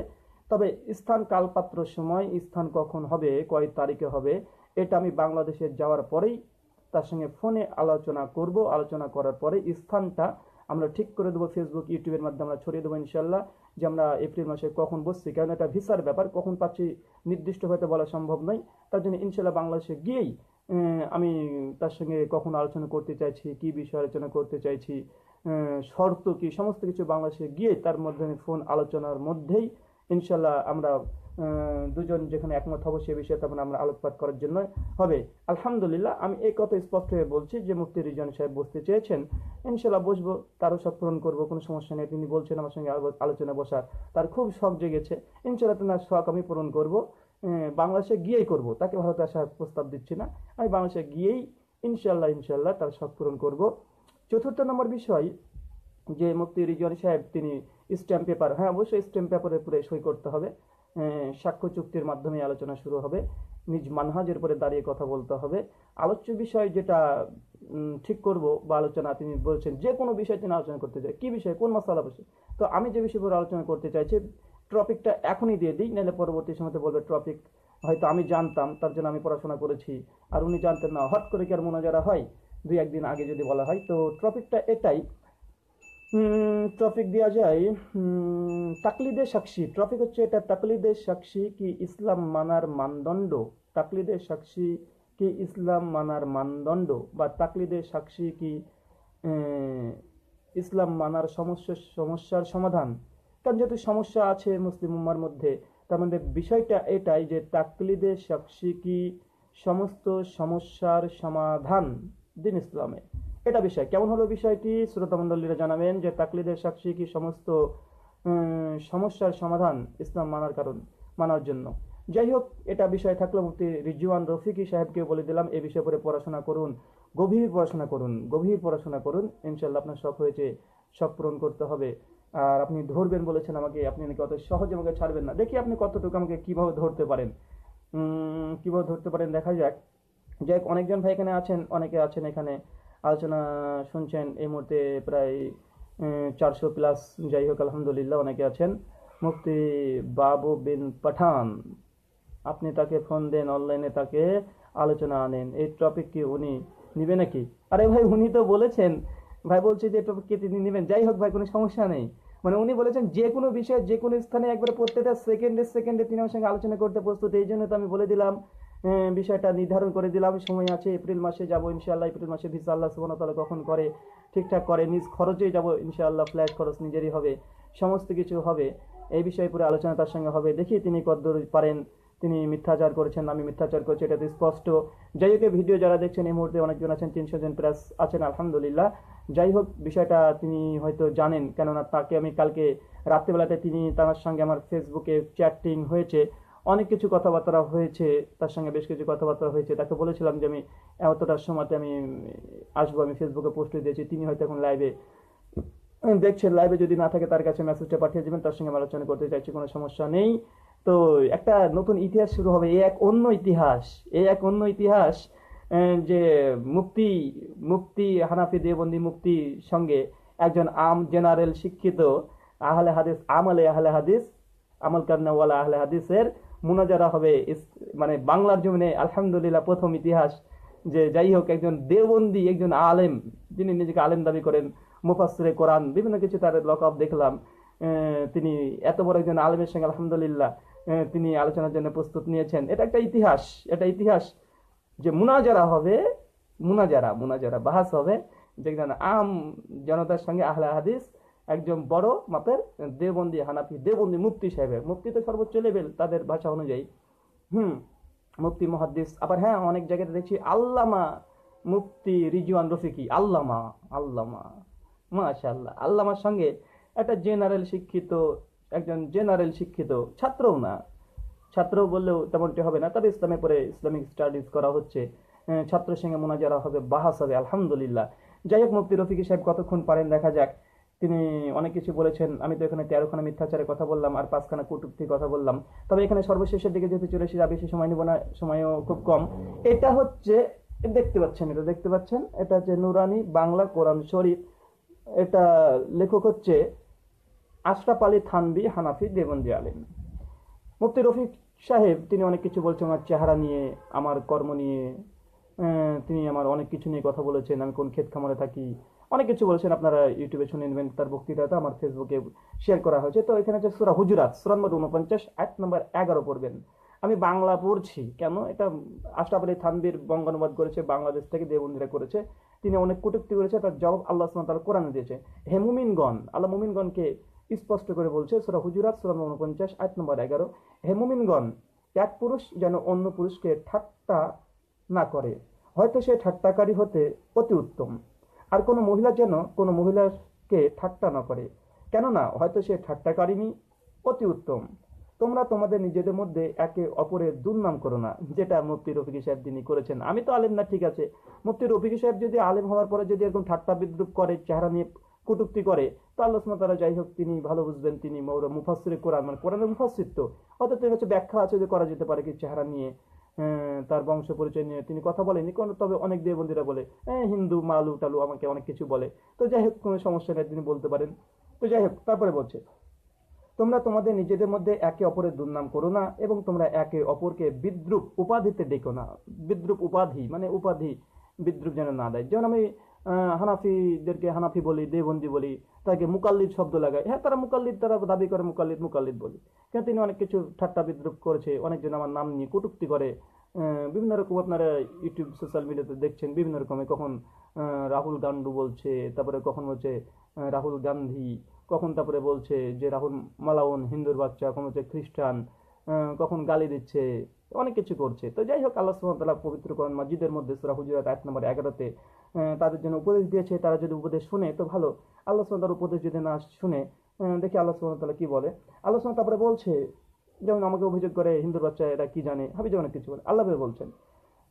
তবে স্থান কালপাত্র সময় স্থান কখন হবে কয় তারিখে হবে এটা আমি বাংলাদেশে যাওয়ার পরেই তার সঙ্গে ফোনে আলোচনা করব আলোচনা করার পরে স্থানটা আমরা ঠিক করে দেবো ফেসবুক ইউটিউবের মাধ্যমে আমরা ছড়িয়ে দেবো ইনশাল্লাহ যে আমরা এপ্রিল মাসে কখন বসছি কারণ এটা ভিসার ব্যাপার কখন পাচ্ছি নির্দিষ্ট হয়তো বলা সম্ভব নয় তার জন্য ইনশাল্লাহ বাংলাদেশে গিয়েই আমি তার সঙ্গে কখন আলোচনা করতে চাইছি কি বিষয়ে আলোচনা করতে চাইছি শর্ত কি সমস্ত কিছু বাংলাদেশে গিয়ে তার মধ্যে ফোন আলোচনার মধ্যেই ইনশাল্লাহ আমরা দুজন যেখানে একমত হবো সে বিষয়ে তখন আমরা আলোকপাত করার জন্য হবে আলহামদুলিল্লাহ আমি এই কথা স্পষ্ট হয়ে বলছি যে মুফতি রিজন সাহেব বসতে চেয়েছেন ইনশাল্লাহ বসবো তারও শখ পূরণ করবো কোনো সমস্যা নেই তিনি বলছেন আমার সঙ্গে আলোচনা বসার তার খুব শখ জেগেছে ইনশাল্লাহ তোমার শখ আমি পূরণ করবো বাংলাদেশে গিয়েই করব তাকে ভারতে আসার প্রস্তাব দিচ্ছি না আমি বাংলাদেশে গিয়েই ইনশাল্লাহ ইনশাল্লাহ তার শখ পূরণ করবো চতুর্থ নম্বর বিষয় যে মুফতি রিজন সাহেব তিনি স্ট্যাম্প পেপার হ্যাঁ অবশ্যই স্ট্যাম্প পেপারের পুরে সই করতে হবে সাক্ষ্য চুক্তির মাধ্যমে আলোচনা শুরু হবে নিজ মানহাজের পরে দাঁড়িয়ে কথা বলতে হবে আলোচ্য বিষয় যেটা ঠিক করব বা আলোচনা তিনি বলছেন যে কোনো বিষয় তিনি আলোচনা করতে চাই কি বিষয় কোন মশলা বসে তো আমি যে বিষয় আলোচনা করতে চাইছি টপিকটা এখনই দিয়ে দিই নাহলে পরবর্তী সময়তে বলবে টপিক হয়তো আমি জানতাম তার জন্য আমি পড়াশোনা করেছি আর উনি জানতেন না হট করে কি আর মনে যারা হয় দুই একদিন আগে যদি বলা হয় তো টপিকটা এটাই টপিক দেওয়া যায় তাকলিদে সাক্ষী টপিক হচ্ছে এটা তাকলিদে সাক্ষী কি ইসলাম মানার মানদণ্ড তাকলিদে সাক্ষী কি ইসলাম মানার মানদণ্ড বা তাকলিদে সাক্ষী কি ইসলাম মানার সমস্যা সমস্যার সমাধান কারণ যেহেতু সমস্যা আছে মুসলিম উম্মার মধ্যে তার মধ্যে বিষয়টা এটাই যে তাকলিদে সাক্ষী কি সমস্ত সমস্যার সমাধান দিন ইসলামে এটা বিষয় কেমন হলো বিষয়টি শ্রোতা মন্ডলীরা জানাবেন যে তাকলিদের সাক্ষী কি সমস্ত সমস্যার সমাধান ইসলাম মানার কারণ মানার জন্য যাই হোক এটা বিষয় থাকলো মুক্তি রিজওয়ান রফিকি সাহেবকে বলে দিলাম এ বিষয়ে পরে পড়াশোনা করুন গভীর পড়াশোনা করুন গভীর পড়াশোনা করুন ইনশাল্লাহ আপনার শখ হয়েছে শখ পূরণ করতে হবে আর আপনি ধরবেন বলেছেন আমাকে আপনি নাকি অত সহজে আমাকে ছাড়বেন না দেখি আপনি কতটুকু আমাকে কীভাবে ধরতে পারেন কীভাবে ধরতে পারেন দেখা যাক যাই হোক অনেকজন ভাই এখানে আছেন অনেকে আছেন এখানে আলোচনা শুনছেন এই মুহূর্তে প্রায় চারশো প্লাস যাই হোক আলহামদুলিল্লাহ অনেকে আছেন মুফতি বাবু বিন পাঠান আপনি তাকে ফোন দেন অনলাইনে তাকে আলোচনা আনেন এই টপিক কি উনি নিবে নাকি আরে ভাই উনি তো বলেছেন ভাই বলছে যে টপিক কি তিনি নেবেন যাই হোক ভাই কোনো সমস্যা নেই মানে উনি বলেছেন যে কোনো বিষয়ে যে কোনো স্থানে একবারে প্রত্যেকটা সেকেন্ডে সেকেন্ডে তিনি আমার সঙ্গে আলোচনা করতে প্রস্তুত এই জন্য তো আমি বলে দিলাম বিষয়টা নির্ধারণ করে দিলাম সময় আছে এপ্রিল মাসে যাব ইনশাআল্লাহ এপ্রিল মাসে ভিসা আল্লাহ সুবাহতালা কখন করে ঠিকঠাক করে নিজ খরচেই যাব ইনশাআল্লাহ ফ্ল্যাট খরচ নিজেরই হবে সমস্ত কিছু হবে এই বিষয়ে পুরো আলোচনা তার সঙ্গে হবে দেখি তিনি কদ্দূর পারেন তিনি মিথ্যাচার করেছেন আমি মিথ্যাচার করছি এটা তো স্পষ্ট যাই হোক ভিডিও যারা দেখছেন এই মুহূর্তে অনেকজন আছেন তিনশো জন প্লাস আছেন আলহামদুলিল্লাহ যাই হোক বিষয়টা তিনি হয়তো জানেন কেননা তাকে আমি কালকে রাত্রেবেলাতে তিনি তার সঙ্গে আমার ফেসবুকে চ্যাটিং হয়েছে অনেক কিছু কথাবার্তা হয়েছে তার সঙ্গে বেশ কিছু কথাবার্তা হয়েছে তাকে বলেছিলাম যে আমি এতটার সময়তে আমি আসবো আমি ফেসবুকে পোস্ট দিয়েছি তিনি হয়তো এখন লাইভে দেখছেন লাইভে যদি না থাকে তার কাছে মেসেজটা পাঠিয়ে দেবেন তার সঙ্গে আলোচনা করতে চাইছি কোনো সমস্যা নেই তো একটা নতুন ইতিহাস শুরু হবে এ এক অন্য ইতিহাস এ এক অন্য ইতিহাস যে মুক্তি মুক্তি হানাফি দেবন্দি মুক্তি সঙ্গে একজন আম জেনারেল শিক্ষিত আহলে হাদিস আমলে আহলে হাদিস আমল কান্নাওয়ালা আহলে হাদিসের মুনাজারা হবে মানে বাংলার জমিনে আলহামদুলিল্লাহ প্রথম ইতিহাস যে যাই হোক একজন দেওবন্দি একজন আলেম যিনি নিজেকে আলেম দাবি করেন মুফাসরে কোরআন বিভিন্ন কিছু তার লকআপ দেখলাম তিনি এত বড় একজন আলেমের সঙ্গে আলহামদুলিল্লাহ তিনি আলোচনার জন্য প্রস্তুত নিয়েছেন এটা একটা ইতিহাস এটা ইতিহাস যে মুনাজারা হবে মুনাজারা মুনাজারা বাহাস হবে যে একজন আম জনতার সঙ্গে আহলা হাদিস একজন বড় মাপের দেবন্দী হানাফি দেবন্দী মুক্তি সাহেবের মুক্তি তো সর্বোচ্চ লেভেল তাদের ভাষা অনুযায়ী হুম মুক্তি মহাদ্দিস আবার হ্যাঁ অনেক জায়গাতে দেখছি আল্লামা মুফতি রিজওয়ান রফিকি আল্লামা আল্লামা আল্লাহ আল্লামার সঙ্গে একটা জেনারেল শিক্ষিত একজন জেনারেল শিক্ষিত ছাত্রও না ছাত্র বললেও তেমনটি হবে না তবে ইসলামে পরে ইসলামিক স্টাডিজ করা হচ্ছে ছাত্রের সঙ্গে মোনাজারা হবে বাহাস হবে আলহামদুলিল্লাহ যাই হোক মুক্তি রফিকি সাহেব কতক্ষণ পারেন দেখা যাক তিনি অনেক কিছু বলেছেন আমি তো এখানে তেরোখানা মিথ্যাচারে কথা বললাম আর পাঁচখানা কটুক্তি কথা বললাম তবে এখানে সর্বশেষের দিকে যেহেতু চলে এসেছি বেশি সময় নেব না সময়ও খুব কম এটা হচ্ছে দেখতে পাচ্ছেন এটা দেখতে পাচ্ছেন এটা হচ্ছে নুরানি বাংলা কোরআন শরীফ এটা লেখক হচ্ছে আশরাফ আলী থানবি হানাফি দেবন্দি আলিম মুফতি রফিক সাহেব তিনি অনেক কিছু বলছেন আমার চেহারা নিয়ে আমার কর্ম নিয়ে তিনি আমার অনেক কিছু নিয়ে কথা বলেছেন আমি কোন ক্ষেত খামারে থাকি অনেক কিছু বলেছেন আপনারা ইউটিউবে শুনে নেবেন তার বক্তৃতা আমার ফেসবুকে শেয়ার করা হয়েছে তো এখানে হচ্ছে সুরা হুজুরাত সুরা নম্বর উনপঞ্চাশ আট নম্বর এগারো পড়বেন আমি বাংলা পড়ছি কেন এটা আশরাফ আলী থানবির বঙ্গানুবাদ করেছে বাংলাদেশ থেকে দেবন্দিরা করেছে তিনি অনেক কটুক্তি করেছে তার জবাব আল্লাহ তার কোরআনে দিয়েছে হে মুমিনগণ আল্লাহ মুমিনগণকে স্পষ্ট করে বলছে সুরা হুজুরাত সুরা উনপঞ্চাশ আট নম্বর এগারো হে মুমিনগণ এক পুরুষ যেন অন্য পুরুষকে ঠাট্টা না করে হয়তো সে ঠাট্টাকারী হতে অতি উত্তম আর কোনো মহিলা যেন কোনো মহিলাকে ঠাট্টা না করে কেননা হয়তো সে ঠাট্টাকারিনী অতি উত্তম তোমরা তোমাদের নিজেদের মধ্যে একে অপরের দুর্নাম করো না যেটা মুফতি রফিকি সাহেব তিনি করেছেন আমি তো আলেম না ঠিক আছে মুফতি রফিকি সাহেব যদি আলেম হওয়ার পরে যদি এরকম ঠাট্টা বিদ্রুপ করে চেহারা নিয়ে কটুক্তি করে তো আল্লাহ তারা যাই হোক তিনি ভালো বুঝবেন তিনি মৌরা মুফাসির কোরআন মানে কোরআনের মুফাসির তো অর্থাৎ এর হচ্ছে ব্যাখ্যা আছে যে করা যেতে পারে কি চেহারা নিয়ে হ্যাঁ, তার বংশ পরিচয় নিয়ে তিনি কথা বলেনি কোনো তবে অনেক দেবন্দিরা বলে হ্যাঁ হিন্দু মালু টালু আমাকে অনেক কিছু বলে তো যাই হোক কোনো সমস্যা নেই তিনি বলতে পারেন তো যাই হোক তারপরে বলছে তোমরা তোমাদের নিজেদের মধ্যে একে অপরের দুর্নাম করো না এবং তোমরা একে অপরকে বিদ্রুপ উপাধিতে ডেকো না বিদ্রুপ উপাধি মানে উপাধি বিদ্রুপ যেন না দেয় যেমন আমি হানাফিদেরকে হানাফি বলি দেবন্দি বলি তাকে মুকাল্লিদ শব্দ লাগায় হ্যাঁ তারা মুকাল্লিদ তারা দাবি করে মুকাল্লিদ মুকাল্লিদ বলি কেন তিনি অনেক কিছু ঠাট্টা বিদ্রুপ করেছে অনেকজন আমার নাম নিয়ে কটুক্তি করে বিভিন্ন রকম আপনারা ইউটিউব সোশ্যাল মিডিয়াতে দেখছেন বিভিন্ন রকমের কখন রাহুল গান্ডু বলছে তারপরে কখন বলছে রাহুল গান্ধী কখন তারপরে বলছে যে রাহুল মালাউন হিন্দুর বাচ্চা কখন হচ্ছে খ্রিস্টান কখন গালি দিচ্ছে অনেক কিছু করছে তো যাই হোক আল্লাহ সুহামতাল্লাহ পবিত্র করণ মসজিদের মধ্যে সুরাহুজুরাত এক নম্বর এগারোতে তাদের জন্য উপদেশ দিয়েছে তারা যদি উপদেশ শুনে তো ভালো আল্লাহ তার উপদেশ যদি না শুনে দেখি আল্লাহ তাহলে তালা কী বলে আল্লাহ তারপরে বলছে যেমন আমাকে অভিযোগ করে হিন্দুর বাচ্চা এরা কী জানে হাবিজ অনেক কিছু বলে আল্লাহ বলছেন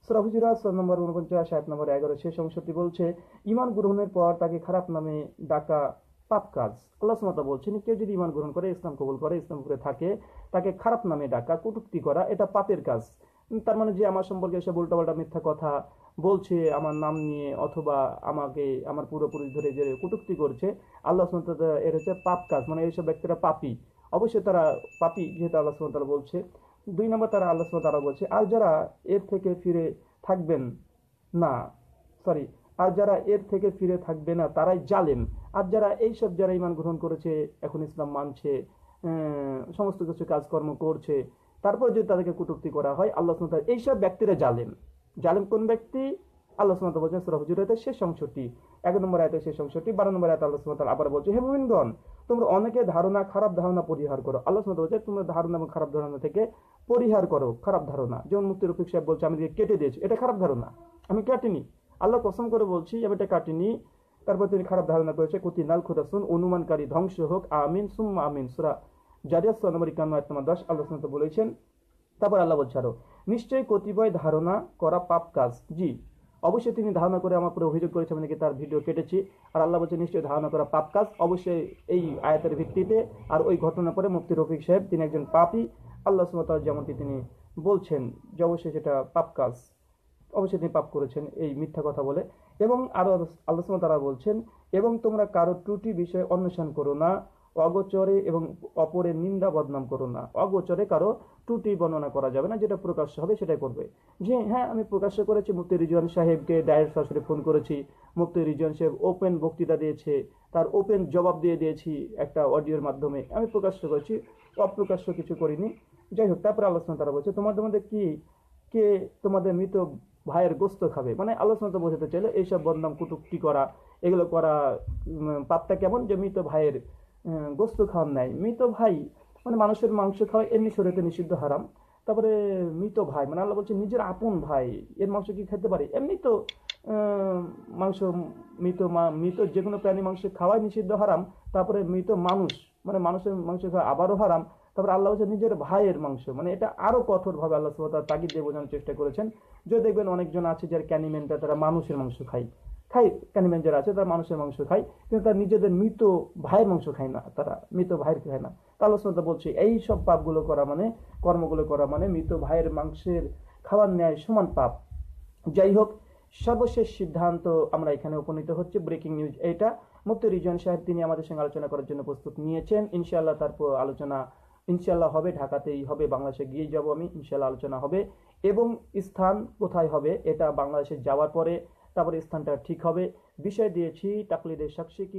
সুরা হুজুরা নম্বর উনপঞ্চাশ সাত নম্বর এগারো শেষ অংশটি বলছে ইমান গ্রহণের পর তাকে খারাপ নামে ডাকা পাপ কাজ আল্লাহ সুমাতা বলছেন কেউ যদি ইমান গ্রহণ করে ইসলাম কবুল করে ইসলাম করে থাকে তাকে খারাপ নামে ডাকা কটুক্তি করা এটা পাপের কাজ তার মানে যে আমার সম্পর্কে উল্টা পাল্টা মিথ্যা কথা বলছে আমার নাম নিয়ে অথবা আমাকে আমার পুরোপুরি ধরে যে কটুক্তি করছে আল্লাহ সুমতলা এর হচ্ছে পাপ কাজ মানে এইসব ব্যক্তিরা পাপি অবশ্যই তারা পাপি যেহেতু আল্লাহ সুমতলা বলছে দুই নম্বর তারা আল্লাহ সুমতলা বলছে আর যারা এর থেকে ফিরে থাকবেন না সরি আর যারা এর থেকে ফিরে থাকবে না তারাই জালেম আর যারা এইসব যারা ইমান গ্রহণ করেছে এখন ইসলাম মানছে সমস্ত কিছু কাজকর্ম করছে তারপর যদি তাদেরকে কুটুক্তি করা হয় আল্লাহ এইসব ব্যক্তিরা জালেম জালেম কোন ব্যক্তি আল্লাহ সুমত বলছেন সুরা হুজুরাতে শেষ অংশটি এক নম্বর আয়তে শেষ অংশটি বারো নম্বর আয়তে আল্লাহ সুমত আবার বলছে হে মোমিনগণ তোমরা অনেকে ধারণা খারাপ ধারণা পরিহার করো আল্লাহ সুমত বলছে তোমরা ধারণা এবং খারাপ ধারণা থেকে পরিহার করো খারাপ ধারণা যেমন মুক্তি রফিক সাহেব বলছে আমি কেটে দিয়েছি এটা খারাপ ধারণা আমি কাটিনি আল্লাহ কসম করে বলছি আমি এটা কাটিনি তারপর তিনি খারাপ ধারণা করেছে কুতি নাল খুদাসুন অনুমানকারী ধ্বংস হোক আমিন সুম্মা আমিন সুরা জারিয়া নম্বর একান্ন আট নম্বর দশ আল্লাহ বলেছেন তারপর আল্লাহ বলছে আরো নিশ্চয়ই কতিপয় ধারণা করা পাপ কাজ জি অবশ্যই তিনি ধারণা করে আমার উপরে অভিযোগ করেছে মানে তার ভিডিও কেটেছি আর আল্লাহ বলছে নিশ্চয়ই ধারণা করা পাপ কাজ অবশ্যই এই আয়াতের ভিত্তিতে আর ওই ঘটনার পরে মুফতি রফিক সাহেব তিনি একজন পাপি আল্লাহ সুমতাল যেমনটি তিনি বলছেন যে অবশ্যই সেটা পাপ কাজ অবশ্যই তিনি পাপ করেছেন এই মিথ্যা কথা বলে এবং আরও আল্লাহ তারা বলছেন এবং তোমরা কারো ত্রুটি বিষয়ে অন্বেষণ করো না অগোচরে এবং অপরের নিন্দা বদনাম করো না অগোচরে কারো ত্রুটি বর্ণনা করা যাবে না যেটা প্রকাশ্য হবে সেটাই করবে যে হ্যাঁ আমি প্রকাশ্য করেছি মুক্তি রিজওয়ান সাহেবকে ডায়ের সরাসরি ফোন করেছি মুক্তি রিজওয়ান সাহেব ওপেন বক্তৃতা দিয়েছে তার ওপেন জবাব দিয়ে দিয়েছি একটা অডিওর মাধ্যমে আমি প্রকাশ্য করেছি অপ্রকাশ্য কিছু করিনি যাই হোক তারপরে আলোচনা তারা বলছে তোমাদের মধ্যে কি কে তোমাদের মৃত ভাইয়ের গোস্ত খাবে মানে আলোচনা তো বোঝাতে চাইলে এইসব বদনাম কুটুকটি করা এগুলো করা পাপটা কেমন যে মৃত ভাইয়ের গোস্ত খাওয়ার নাই মৃত ভাই মানে মানুষের মাংস খাওয়া এমনি শরীরে নিষিদ্ধ হারাম তারপরে মৃত ভাই মানে আল্লাহ বলছে নিজের আপন ভাই এর মাংস কি খেতে পারে এমনি তো মাংস মৃত মৃত যে কোনো প্রাণী মাংস খাওয়াই নিষিদ্ধ হারাম তারপরে মৃত মানুষ মানে মানুষের মাংস খাওয়া আবারও হারাম তারপরে আল্লাহ বলছে নিজের ভাইয়ের মাংস মানে এটা আরও কঠোরভাবে আল্লাহ সুবাহ তাগিদ দিয়ে বোঝানোর চেষ্টা করেছেন যদি দেখবেন অনেকজন আছে যার ক্যানিমেন্টটা তারা মানুষের মাংস খায় খায় প্রাণী যারা আছে তারা মানুষের মাংস খায় কিন্তু তারা নিজেদের মৃত ভাইয়ের মাংস খায় না তারা মৃত ভাইয়ের খায় না তাহলে বলছে এই সব পাপগুলো করা মানে কর্মগুলো করা মানে মৃত ভাইয়ের মাংসের খাওয়ার ন্যায় সমান পাপ যাই হোক সর্বশেষ সিদ্ধান্ত আমরা এখানে উপনীত হচ্ছে ব্রেকিং নিউজ এটা মুফতি রিজন সাহেব তিনি আমাদের সঙ্গে আলোচনা করার জন্য প্রস্তুত নিয়েছেন ইনশাল্লাহ তারপর আলোচনা ইনশাল্লাহ হবে ঢাকাতেই হবে বাংলাদেশে গিয়ে যাব আমি ইনশাল্লাহ আলোচনা হবে এবং স্থান কোথায় হবে এটা বাংলাদেশে যাওয়ার পরে তারপরে স্থানটা ঠিক হবে বিষয় দিয়েছি তাকলিদের সাক্ষী কি